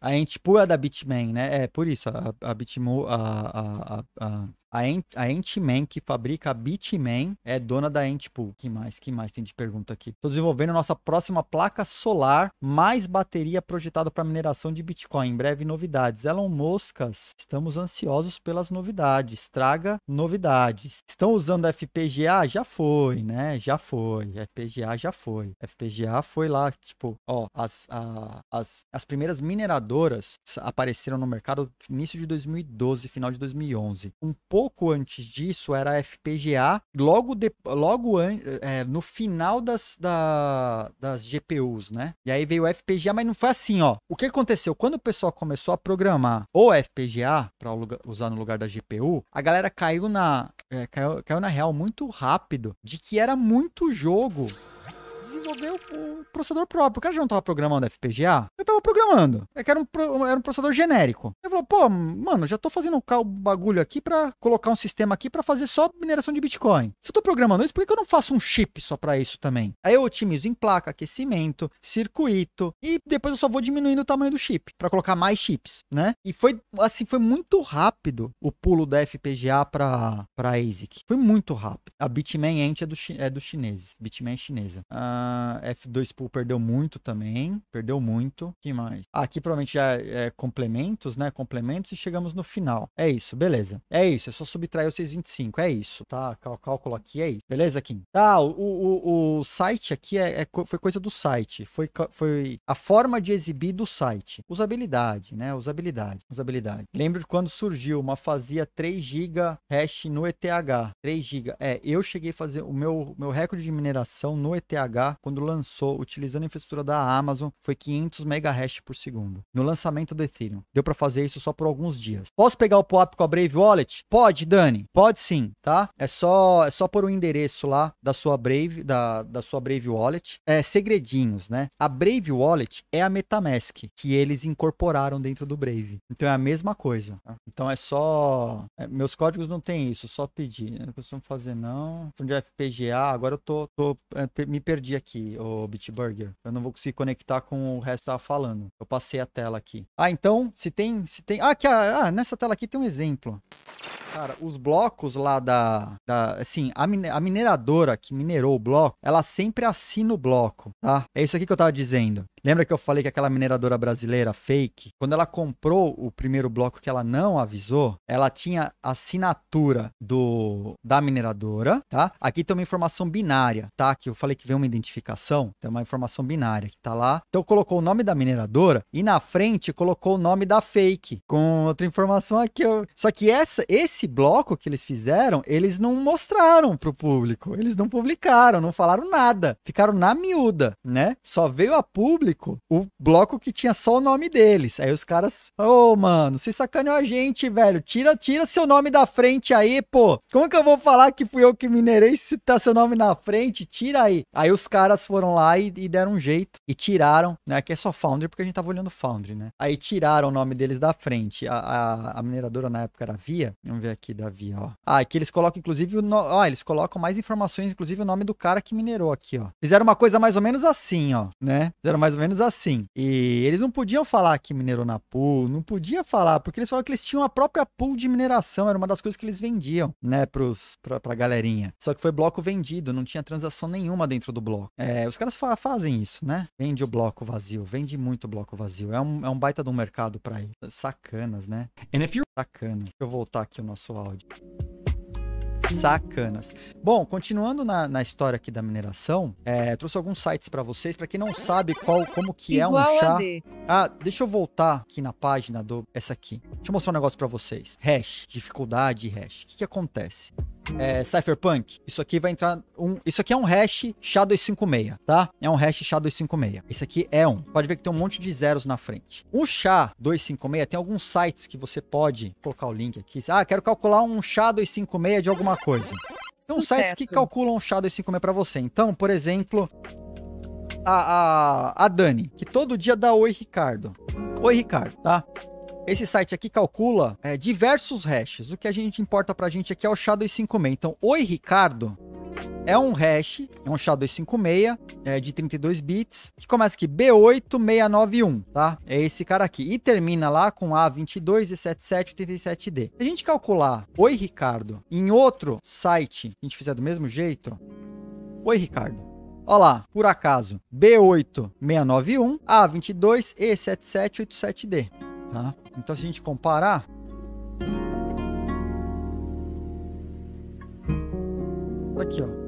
a ente é da Bitmain, né? É por isso, a, a Bitmo, a, a, a, a, ent, a Entman que fabrica a Bitmain é dona da Entpool. Que mais? Que mais tem de pergunta aqui? Estou desenvolvendo nossa próxima placa solar, mais bateria projetada para mineração de Bitcoin. Em breve, novidades. Elon Moscas, estamos ansiosos pelas novidades. Traga novidades. Estão usando FPGA? Já foi, né? Já foi. FPGA já foi. FPGA foi lá, tipo, ó, as, a, as, as primeiras mineradoras apareceram no mercado no início de 2012, final de 2011. Um pouco antes disso era a FPGA, logo, de, logo an, é, no final das, da, das GPUs, né? E aí veio o FPGA, mas não foi assim, ó. O que aconteceu? Quando o pessoal começou a programar o FPGA para usar no lugar da GPU, a galera caiu na, é, caiu, caiu na real muito rápido de que era muito jogo desenvolver o, o processador próprio. O cara já não tava programando FPGA? Eu tava programando. É que era um, era um processador genérico. Ele falou, pô, mano, já tô fazendo o um bagulho aqui para colocar um sistema aqui para fazer só mineração de Bitcoin. Se eu tô programando isso, por que, que eu não faço um chip só para isso também? Aí eu otimizo em placa, aquecimento, circuito e depois eu só vou diminuindo o tamanho do chip para colocar mais chips, né? E foi assim, foi muito rápido o pulo da FPGA para para ASIC. Foi muito rápido. A Bitmain é do, é dos chineses. Bitmain é chinesa. Ah, F2 Pool perdeu muito também. Perdeu muito. que mais? Ah, aqui provavelmente já é complementos, né? Complementos e chegamos no final. É isso, beleza. É isso, é só subtrair o 625. É isso, tá? O cálculo aqui é isso. Beleza, Kim? Tá, o, o, o site aqui é, é, foi coisa do site. Foi, foi a forma de exibir do site. Usabilidade, né? Usabilidade. Usabilidade. Lembro de quando surgiu uma fazia 3 GB hash no ETH. 3 GB. É, eu cheguei a fazer o meu, meu recorde de mineração no ETH quando lançou, utilizando a infraestrutura da Amazon, foi 500 megahash por segundo. No lançamento do Ethereum. Deu para fazer isso só por alguns dias. Posso pegar o POAP com a Brave Wallet? Pode, Dani. Pode sim, tá? É só é só por o um endereço lá da sua Brave, da, da sua Brave Wallet. É, segredinhos, né? A Brave Wallet é a MetaMask que eles incorporaram dentro do Brave. Então é a mesma coisa. Tá? Então é só é, meus códigos não tem isso, só pedir. Não precisam fazer não. Fundo de FPGA, agora eu tô, tô é, me perdi aqui aqui, o Bitburger. Eu não vou conseguir conectar com o resto que tava falando. Eu passei a tela aqui. Ah, então, se tem, se tem... Ah, aqui, ah, ah nessa tela aqui tem um exemplo. Cara, os blocos lá da. da assim, a, mine, a mineradora que minerou o bloco, ela sempre assina o bloco, tá? É isso aqui que eu tava dizendo. Lembra que eu falei que aquela mineradora brasileira fake, quando ela comprou o primeiro bloco que ela não avisou, ela tinha assinatura do da mineradora, tá? Aqui tem uma informação binária, tá? Que eu falei que vem uma identificação, tem uma informação binária que tá lá. Então colocou o nome da mineradora e na frente colocou o nome da fake com outra informação aqui. Só que essa esse esse bloco que eles fizeram, eles não mostraram pro público, eles não publicaram, não falaram nada, ficaram na miúda, né? Só veio a público o bloco que tinha só o nome deles. Aí os caras, ô oh, mano, você sacaneou a gente, velho, tira, tira seu nome da frente aí, pô. Como que eu vou falar que fui eu que minerei se tá seu nome na frente? Tira aí. Aí os caras foram lá e, e deram um jeito e tiraram, né? Que é só Foundry porque a gente tava olhando Foundry, né? Aí tiraram o nome deles da frente. A, a, a mineradora na época era Via, vamos ver aqui aqui, Davi, ó. Ah, aqui eles colocam, inclusive, no... ó, eles colocam mais informações, inclusive o nome do cara que minerou aqui, ó. Fizeram uma coisa mais ou menos assim, ó, né? Fizeram mais ou menos assim. E eles não podiam falar que minerou na pool, não podia falar, porque eles falaram que eles tinham a própria pool de mineração, era uma das coisas que eles vendiam, né, pros, pra, pra galerinha. Só que foi bloco vendido, não tinha transação nenhuma dentro do bloco. É, os caras fa fazem isso, né? Vende o bloco vazio, vende muito bloco vazio. É um, é um baita do um mercado pra ir. Sacanas, né? And if you're Sacana. Deixa eu voltar aqui o nosso áudio. Sacanas. Bom, continuando na, na história aqui da mineração, é, trouxe alguns sites para vocês. Para quem não sabe qual, como que Igual é um chá. Ah, deixa eu voltar aqui na página do essa aqui. Deixa eu mostrar um negócio para vocês. Hash, dificuldade hash. O que, que acontece? é, Cypherpunk, isso aqui vai entrar um. Isso aqui é um hash SHA-256, tá? É um hash SHA-256. Isso aqui é um. Pode ver que tem um monte de zeros na frente. O SHA-256 tem alguns sites que você pode colocar o link aqui. Ah, quero calcular um SHA-256 de alguma coisa. São sites que calculam o SHA-256 para você. Então, por exemplo, a, a, a Dani, que todo dia dá oi, Ricardo. Oi, Ricardo, tá? Esse site aqui calcula é, diversos hashes. O que a gente importa para a gente aqui é o SHA-256. Então, oi Ricardo é um hash, é um SHA-256, é, de 32 bits, que começa aqui B8691, tá? É esse cara aqui. E termina lá com a e 7787 d Se a gente calcular Oi Ricardo em outro site, a gente fizer do mesmo jeito, Oi Ricardo. Olha lá, por acaso, B8691, A22E7787D. Tá? Então, se a gente comparar, aqui, ó.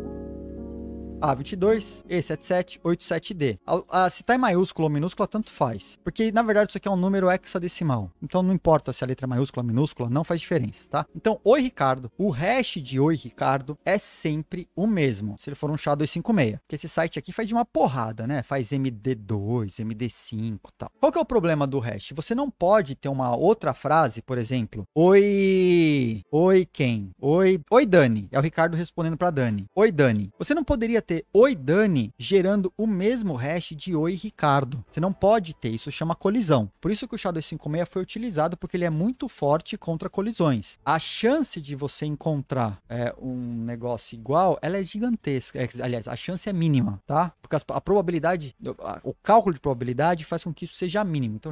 A22, E77, 87D. A, a, se tá em maiúsculo ou minúscula, é tanto faz. Porque, na verdade, isso aqui é um número hexadecimal. Então, não importa se a letra é maiúscula ou minúscula, não faz diferença, tá? Então, Oi Ricardo, o hash de Oi Ricardo é sempre o mesmo, se ele for um SHA-256. Porque esse site aqui faz de uma porrada, né? Faz MD2, MD5 tal. Qual que é o problema do hash? Você não pode ter uma outra frase, por exemplo, Oi... Oi quem? Oi... Oi Dani. É o Ricardo respondendo para Dani. Oi Dani. Você não poderia ter Oi Dani gerando o mesmo hash de Oi Ricardo. Você não pode ter, isso chama colisão. Por isso que o SHA-256 foi utilizado, porque ele é muito forte contra colisões. A chance de você encontrar é, um negócio igual, ela é gigantesca. É, aliás, a chance é mínima, tá? Porque a, a probabilidade, o cálculo de probabilidade faz com que isso seja mínimo. Então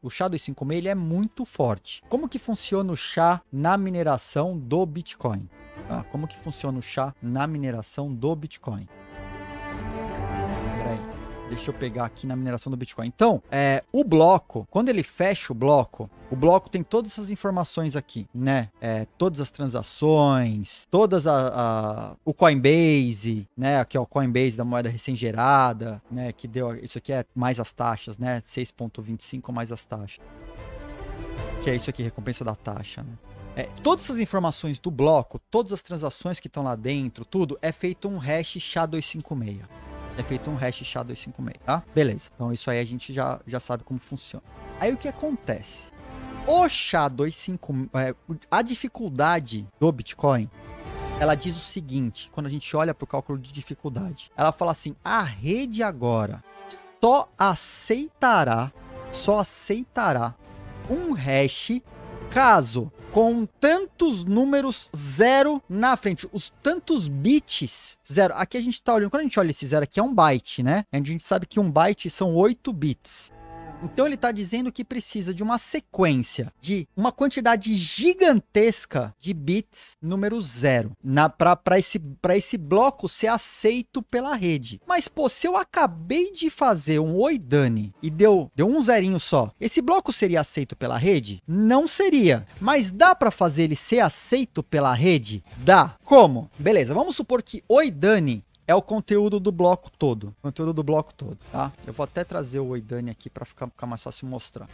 o SHA-256 ele é muito forte. Como que funciona o SHA na mineração do Bitcoin? Tá? Como que funciona o chá na mineração do Bitcoin? Peraí. Deixa eu pegar aqui na mineração do Bitcoin. Então, é, o bloco, quando ele fecha o bloco, o bloco tem todas essas informações aqui, né? É, todas as transações, todas a, a, o Coinbase, né? Aqui ó, o Coinbase da moeda recém-gerada, né? Que deu isso aqui é mais as taxas, né? 6.25 mais as taxas. Que é isso aqui, recompensa da taxa, né? É, todas essas informações do bloco, todas as transações que estão lá dentro, tudo, é feito um hash SHA-256. É feito um hash SHA-256, tá? Beleza. Então isso aí a gente já, já sabe como funciona. Aí o que acontece? O SHA-256, é, a dificuldade do Bitcoin, ela diz o seguinte, quando a gente olha para o cálculo de dificuldade. Ela fala assim, a rede agora só aceitará, só aceitará um hash caso com tantos números zero na frente, os tantos bits zero. Aqui a gente está olhando, quando a gente olha esse zero aqui é um byte, né? A gente sabe que um byte são 8 bits. Então ele está dizendo que precisa de uma sequência de uma quantidade gigantesca de bits número zero para esse, esse bloco ser aceito pela rede. Mas, pô, se eu acabei de fazer um oi Dani e deu, deu um zerinho só, esse bloco seria aceito pela rede? Não seria. Mas dá para fazer ele ser aceito pela rede? Dá. Como? Beleza, vamos supor que oi Dani é o conteúdo do bloco todo. Conteúdo do bloco todo, tá? Eu vou até trazer o Oidani aqui para ficar, ficar mais fácil mostrar.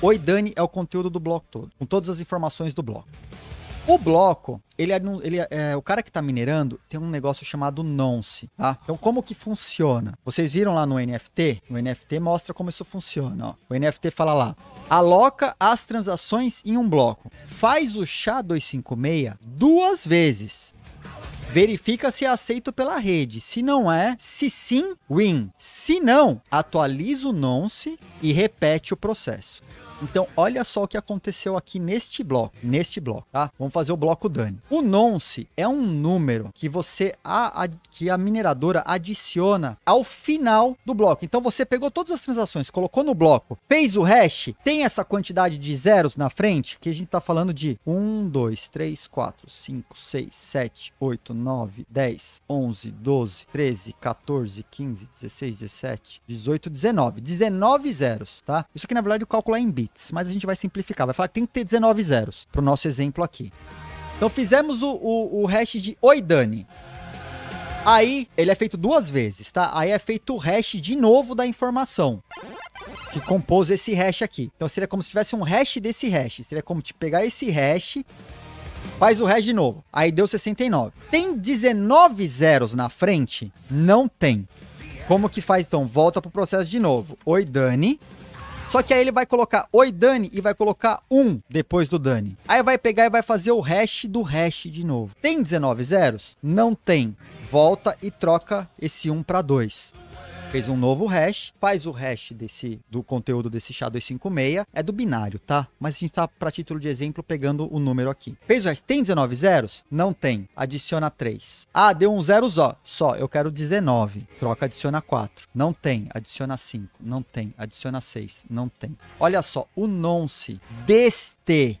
Oidani é o conteúdo do bloco todo, com todas as informações do bloco. O bloco, ele, é, ele é, é, o cara que está minerando tem um negócio chamado nonce, tá? Então como que funciona? Vocês viram lá no NFT? O NFT mostra como isso funciona, ó. O NFT fala lá: "Aloca as transações em um bloco. Faz o chá 256 duas vezes." verifica se é aceito pela rede. Se não é, se sim, win. Se não, atualiza o nonce e repete o processo. Então, olha só o que aconteceu aqui neste bloco, neste bloco, tá? Vamos fazer o bloco Dani. O nonce é um número que você a, a, que a mineradora adiciona ao final do bloco. Então, você pegou todas as transações, colocou no bloco, fez o hash, tem essa quantidade de zeros na frente, que a gente tá falando de 1, 2, 3, 4, 5, 6, 7, 8, 9, 10, 11, 12, 13, 14, 15, 16, 17, 18, 19. 19 zeros, tá? Isso aqui, na verdade, o cálculo é em bit bits, mas a gente vai simplificar, vai falar que tem que ter 19 zeros para o nosso exemplo aqui. Então fizemos o, o, o hash de Oi Dani. Aí ele é feito duas vezes, tá? Aí é feito o hash de novo da informação que compôs esse hash aqui. Então seria como se tivesse um hash desse hash. Seria como te pegar esse hash, faz o hash de novo. Aí deu 69. Tem 19 zeros na frente? Não tem. Como que faz então? Volta pro processo de novo. Oi, Dani. Só que aí ele vai colocar oi Dani e vai colocar um depois do Dani. Aí vai pegar e vai fazer o hash do hash de novo. Tem 19 zeros? Não tem. Volta e troca esse 1 para 2 fez um novo hash, faz o hash desse do conteúdo desse SHA-256, é do binário, tá? Mas a gente tá, para título de exemplo, pegando o número aqui. Fez o hash, tem 19 zeros? Não tem. Adiciona 3. Ah, deu um zero só. Só, eu quero 19. Troca, adiciona 4. Não tem. Adiciona 5. Não tem. Adiciona 6. Não tem. Olha só, o nonce deste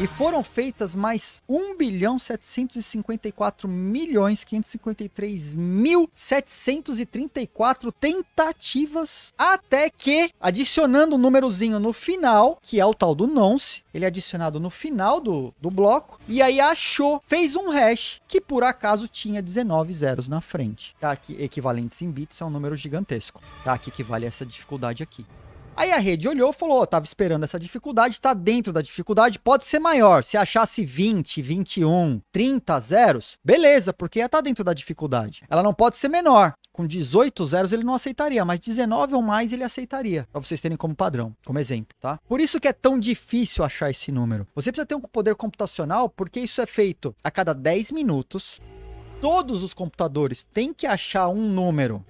E foram feitas mais 1 bilhão 754 milhões 553 mil 734 tentativas até que adicionando um númerozinho no final, que é o tal do nonce, ele é adicionado no final do, do bloco e aí achou, fez um hash que por acaso tinha 19 zeros na frente. Tá aqui equivalentes em bits é um número gigantesco. Tá aqui que vale essa dificuldade aqui. Aí a rede olhou e falou: oh, tava esperando essa dificuldade, tá dentro da dificuldade, pode ser maior. Se achasse 20, 21, 30 zeros, beleza, porque ia tá dentro da dificuldade. Ela não pode ser menor. Com 18 zeros ele não aceitaria, mas 19 ou mais ele aceitaria, para vocês terem como padrão, como exemplo, tá? Por isso que é tão difícil achar esse número. Você precisa ter um poder computacional, porque isso é feito a cada 10 minutos. Todos os computadores têm que achar um número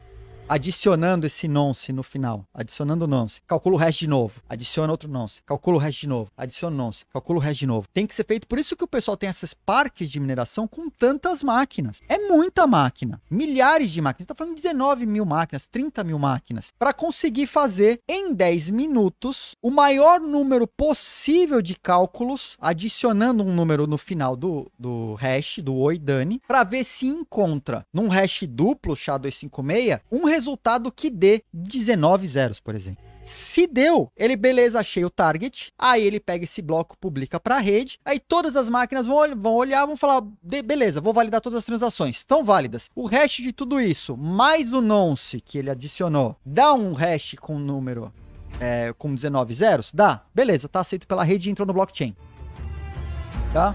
adicionando esse nonce no final, adicionando o nonce, calcula o resto de novo, adiciona outro nonce, calcula o resto de novo, adiciona o nonce, calcula o resto de novo. Tem que ser feito, por isso que o pessoal tem esses parques de mineração com tantas máquinas. É muita máquina, milhares de máquinas, está falando de 19 mil máquinas, 30 mil máquinas, para conseguir fazer em 10 minutos o maior número possível de cálculos, adicionando um número no final do, do hash, do oi, Dani, para ver se encontra num hash duplo SHA-256 um resultado resultado que dê 19 zeros, por exemplo. Se deu, ele beleza, achei o target. Aí ele pega esse bloco, publica para a rede. Aí todas as máquinas vão, vão olhar, vão falar: beleza, vou validar todas as transações, estão válidas. O hash de tudo isso, mais o nonce que ele adicionou, dá um hash com número é, com 19 zeros? Dá, beleza, tá aceito pela rede e entrou no blockchain. Tá?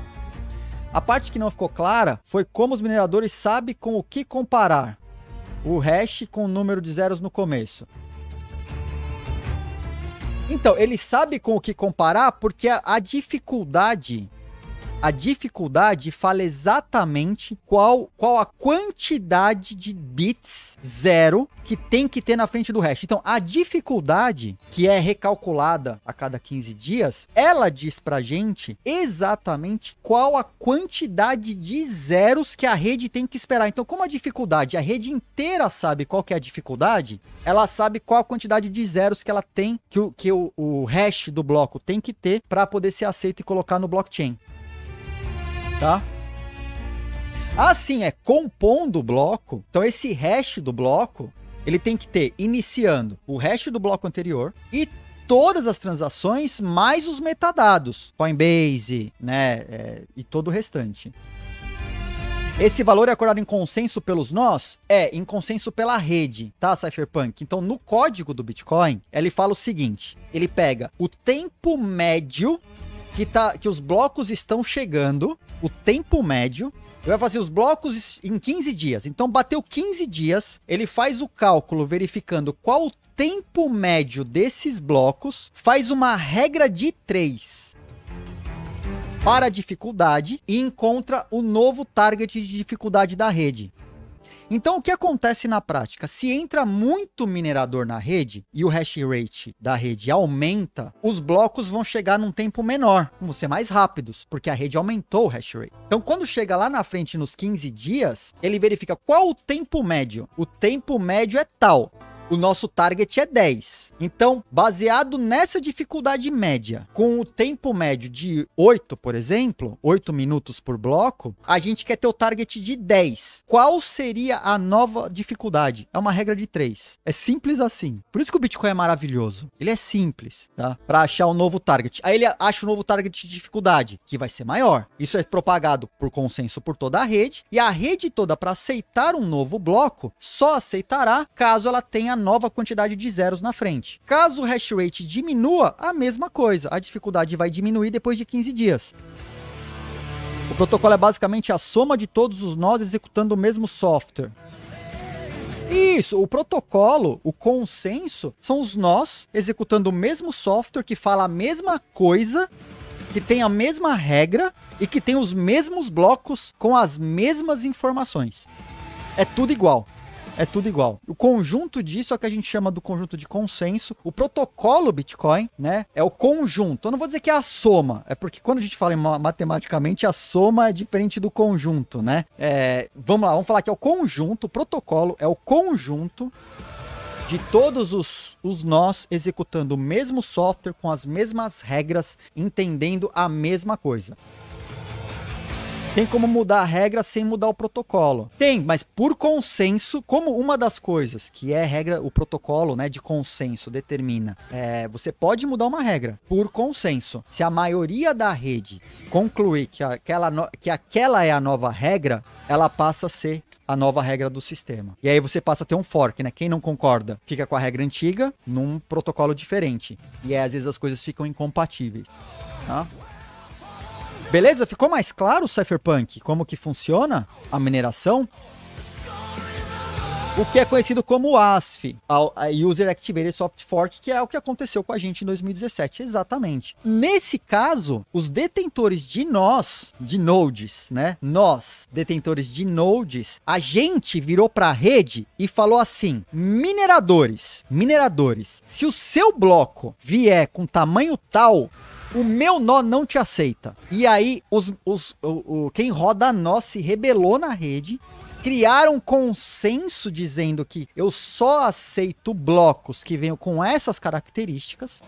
A parte que não ficou clara foi como os mineradores sabem com o que comparar o hash com o número de zeros no começo. Então, ele sabe com o que comparar porque a, a dificuldade a dificuldade fala exatamente qual, qual a quantidade de bits zero que tem que ter na frente do hash. Então, a dificuldade que é recalculada a cada 15 dias, ela diz pra gente exatamente qual a quantidade de zeros que a rede tem que esperar. Então, como a dificuldade, a rede inteira sabe qual que é a dificuldade, ela sabe qual a quantidade de zeros que ela tem, que o, que o, o hash do bloco tem que ter para poder ser aceito e colocar no blockchain tá? Assim, é compondo o bloco. Então, esse hash do bloco, ele tem que ter, iniciando, o hash do bloco anterior e todas as transações, mais os metadados, Coinbase, né, é, e todo o restante. Esse valor é acordado em consenso pelos nós? É, em consenso pela rede, tá, Cypherpunk? Então, no código do Bitcoin, ele fala o seguinte: ele pega o tempo médio que, tá, que os blocos estão chegando, o tempo médio. Ele vai fazer os blocos em 15 dias. Então, bateu 15 dias, ele faz o cálculo verificando qual o tempo médio desses blocos, faz uma regra de 3 para a dificuldade e encontra o novo target de dificuldade da rede. Então, o que acontece na prática? Se entra muito minerador na rede e o hash rate da rede aumenta, os blocos vão chegar num tempo menor, vão ser mais rápidos, porque a rede aumentou o hash rate. Então, quando chega lá na frente nos 15 dias, ele verifica qual o tempo médio. O tempo médio é tal o nosso target é 10. Então, baseado nessa dificuldade média, com o tempo médio de 8, por exemplo, 8 minutos por bloco, a gente quer ter o target de 10. Qual seria a nova dificuldade? É uma regra de 3. É simples assim. Por isso que o Bitcoin é maravilhoso. Ele é simples, tá? Para achar um novo target. Aí ele acha um novo target de dificuldade, que vai ser maior. Isso é propagado por consenso por toda a rede e a rede toda para aceitar um novo bloco só aceitará caso ela tenha nova quantidade de zeros na frente. Caso o hash rate diminua, a mesma coisa, a dificuldade vai diminuir depois de 15 dias. O protocolo é basicamente a soma de todos os nós executando o mesmo software. Isso, o protocolo, o consenso, são os nós executando o mesmo software que fala a mesma coisa, que tem a mesma regra e que tem os mesmos blocos com as mesmas informações. É tudo igual é tudo igual. O conjunto disso é o que a gente chama do conjunto de consenso. O protocolo Bitcoin, né, é o conjunto. Eu não vou dizer que é a soma, é porque quando a gente fala em matematicamente, a soma é diferente do conjunto, né? É, vamos lá, vamos falar que é o conjunto, o protocolo é o conjunto de todos os, os nós executando o mesmo software com as mesmas regras, entendendo a mesma coisa. Tem como mudar a regra sem mudar o protocolo? Tem, mas por consenso, como uma das coisas que é regra, o protocolo, né, de consenso determina, é, você pode mudar uma regra por consenso. Se a maioria da rede concluir que aquela, que aquela é a nova regra, ela passa a ser a nova regra do sistema. E aí você passa a ter um fork, né? Quem não concorda fica com a regra antiga num protocolo diferente. E aí, às vezes as coisas ficam incompatíveis. Tá? Beleza? Ficou mais claro o Cypherpunk? Como que funciona a mineração? O que é conhecido como ASF, a User Activated Soft Fork, que é o que aconteceu com a gente em 2017, exatamente. Nesse caso, os detentores de nós, de nodes, né? Nós, detentores de nodes, a gente virou para a rede e falou assim: mineradores, mineradores, se o seu bloco vier com tamanho tal o meu nó não te aceita. E aí, os, os, o, o, quem roda nó se rebelou na rede, criaram um consenso dizendo que eu só aceito blocos que venham com essas características.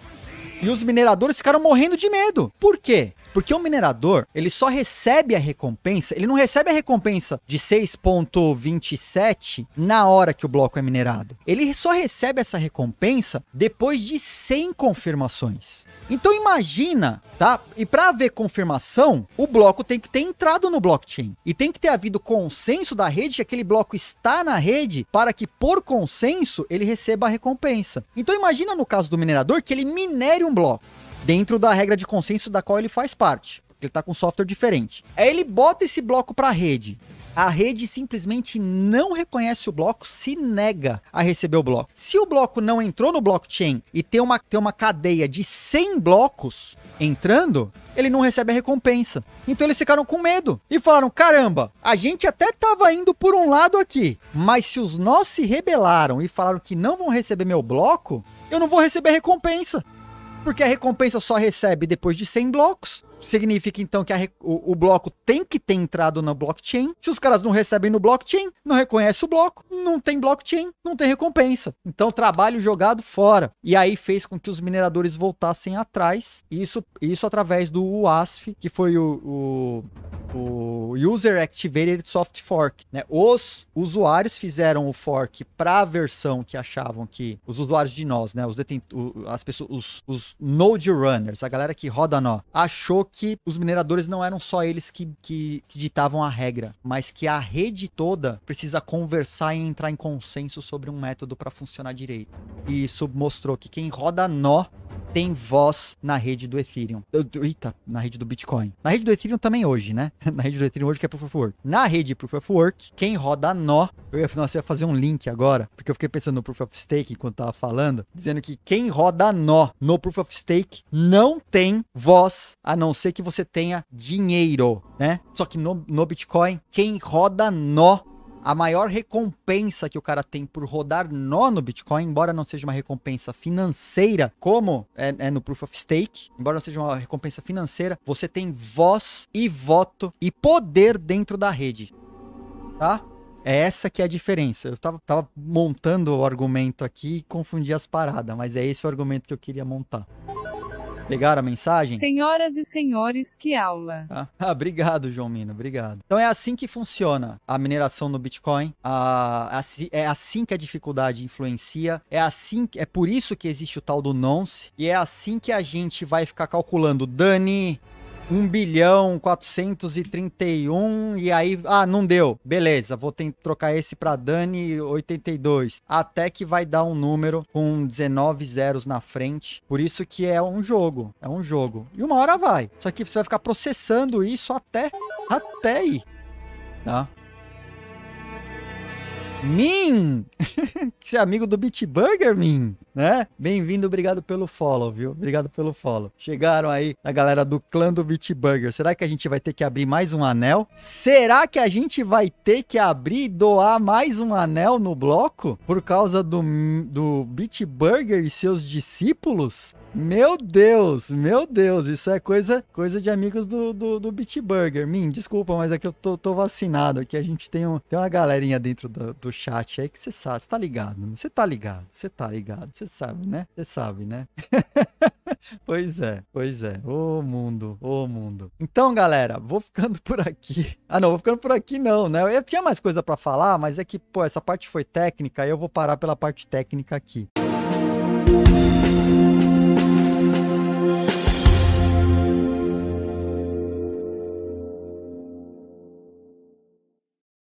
E os mineradores ficaram morrendo de medo. Por quê? Porque o minerador, ele só recebe a recompensa, ele não recebe a recompensa de 6.27 na hora que o bloco é minerado. Ele só recebe essa recompensa depois de 100 confirmações. Então imagina, tá? E para haver confirmação, o bloco tem que ter entrado no blockchain e tem que ter havido consenso da rede que aquele bloco está na rede para que por consenso ele receba a recompensa. Então imagina no caso do minerador que ele minere um bloco dentro da regra de consenso da qual ele faz parte. Ele está com software diferente. Aí ele bota esse bloco para a rede a rede simplesmente não reconhece o bloco, se nega a receber o bloco. Se o bloco não entrou no blockchain e tem uma, tem uma cadeia de 100 blocos entrando, ele não recebe a recompensa. Então eles ficaram com medo e falaram: caramba, a gente até estava indo por um lado aqui, mas se os nós se rebelaram e falaram que não vão receber meu bloco, eu não vou receber a recompensa. Porque a recompensa só recebe depois de 100 blocos significa então que a, o, o, bloco tem que ter entrado na blockchain. Se os caras não recebem no blockchain, não reconhece o bloco, não tem blockchain, não tem recompensa. Então trabalho jogado fora. E aí fez com que os mineradores voltassem atrás. Isso, isso através do UASF, que foi o, o o User Activated Soft Fork. Né? Os usuários fizeram o fork para a versão que achavam que os usuários de nós, né, os detentor, as pessoas, os, os node runners, a galera que roda nó, achou que os mineradores não eram só eles que, que, que ditavam a regra, mas que a rede toda precisa conversar e entrar em consenso sobre um método para funcionar direito. E isso mostrou que quem roda nó tem voz na rede do Ethereum. Eita, na rede do Bitcoin. Na rede do Ethereum também hoje, né? Na rede do Ethereum hoje que é Proof of Work. Na rede Proof of Work, quem roda nó. Eu ia, nossa, ia fazer um link agora, porque eu fiquei pensando no Proof of Stake enquanto tava falando, dizendo que quem roda nó no Proof of Stake não tem voz, a não ser que você tenha dinheiro, né? Só que no, no Bitcoin, quem roda nó a maior recompensa que o cara tem por rodar nó no Bitcoin, embora não seja uma recompensa financeira, como é, é, no Proof of Stake, embora não seja uma recompensa financeira, você tem voz e voto e poder dentro da rede, tá? É essa que é a diferença. Eu tava, tava montando o argumento aqui e confundi as paradas, mas é esse o argumento que eu queria montar. Pegaram a mensagem? Senhoras e senhores, que aula. Ah, ah, obrigado, João Mino, obrigado. Então é assim que funciona a mineração no Bitcoin. A, a, é assim que a dificuldade influencia. É assim, é por isso que existe o tal do nonce. E é assim que a gente vai ficar calculando. Dani, 1 bilhão 431 e aí, ah, não deu. Beleza, vou ter trocar esse para Dani 82. Até que vai dar um número com 19 zeros na frente. Por isso que é um jogo, é um jogo. E uma hora vai. Só que você vai ficar processando isso até até aí, tá? Min! Você é amigo do Beat Min? né? Bem-vindo, obrigado pelo follow, viu? Obrigado pelo follow. Chegaram aí a galera do clã do Bitburger. Será que a gente vai ter que abrir mais um anel? Será que a gente vai ter que abrir e doar mais um anel no bloco por causa do, do Bitburger e seus discípulos? Meu Deus, meu Deus, isso é coisa coisa de amigos do, do, do Bitburger. Min, desculpa, mas é que eu tô, tô vacinado aqui. A gente tem, um, tem uma galerinha dentro do, do chat aí que você sabe, você tá ligado, você né? tá ligado, você tá ligado, você sabe, né? Você sabe, né? pois é, pois é. Ô mundo, ô mundo. Então, galera, vou ficando por aqui. Ah, não, vou ficando por aqui não, né? Eu tinha mais coisa para falar, mas é que, pô, essa parte foi técnica, eu vou parar pela parte técnica aqui.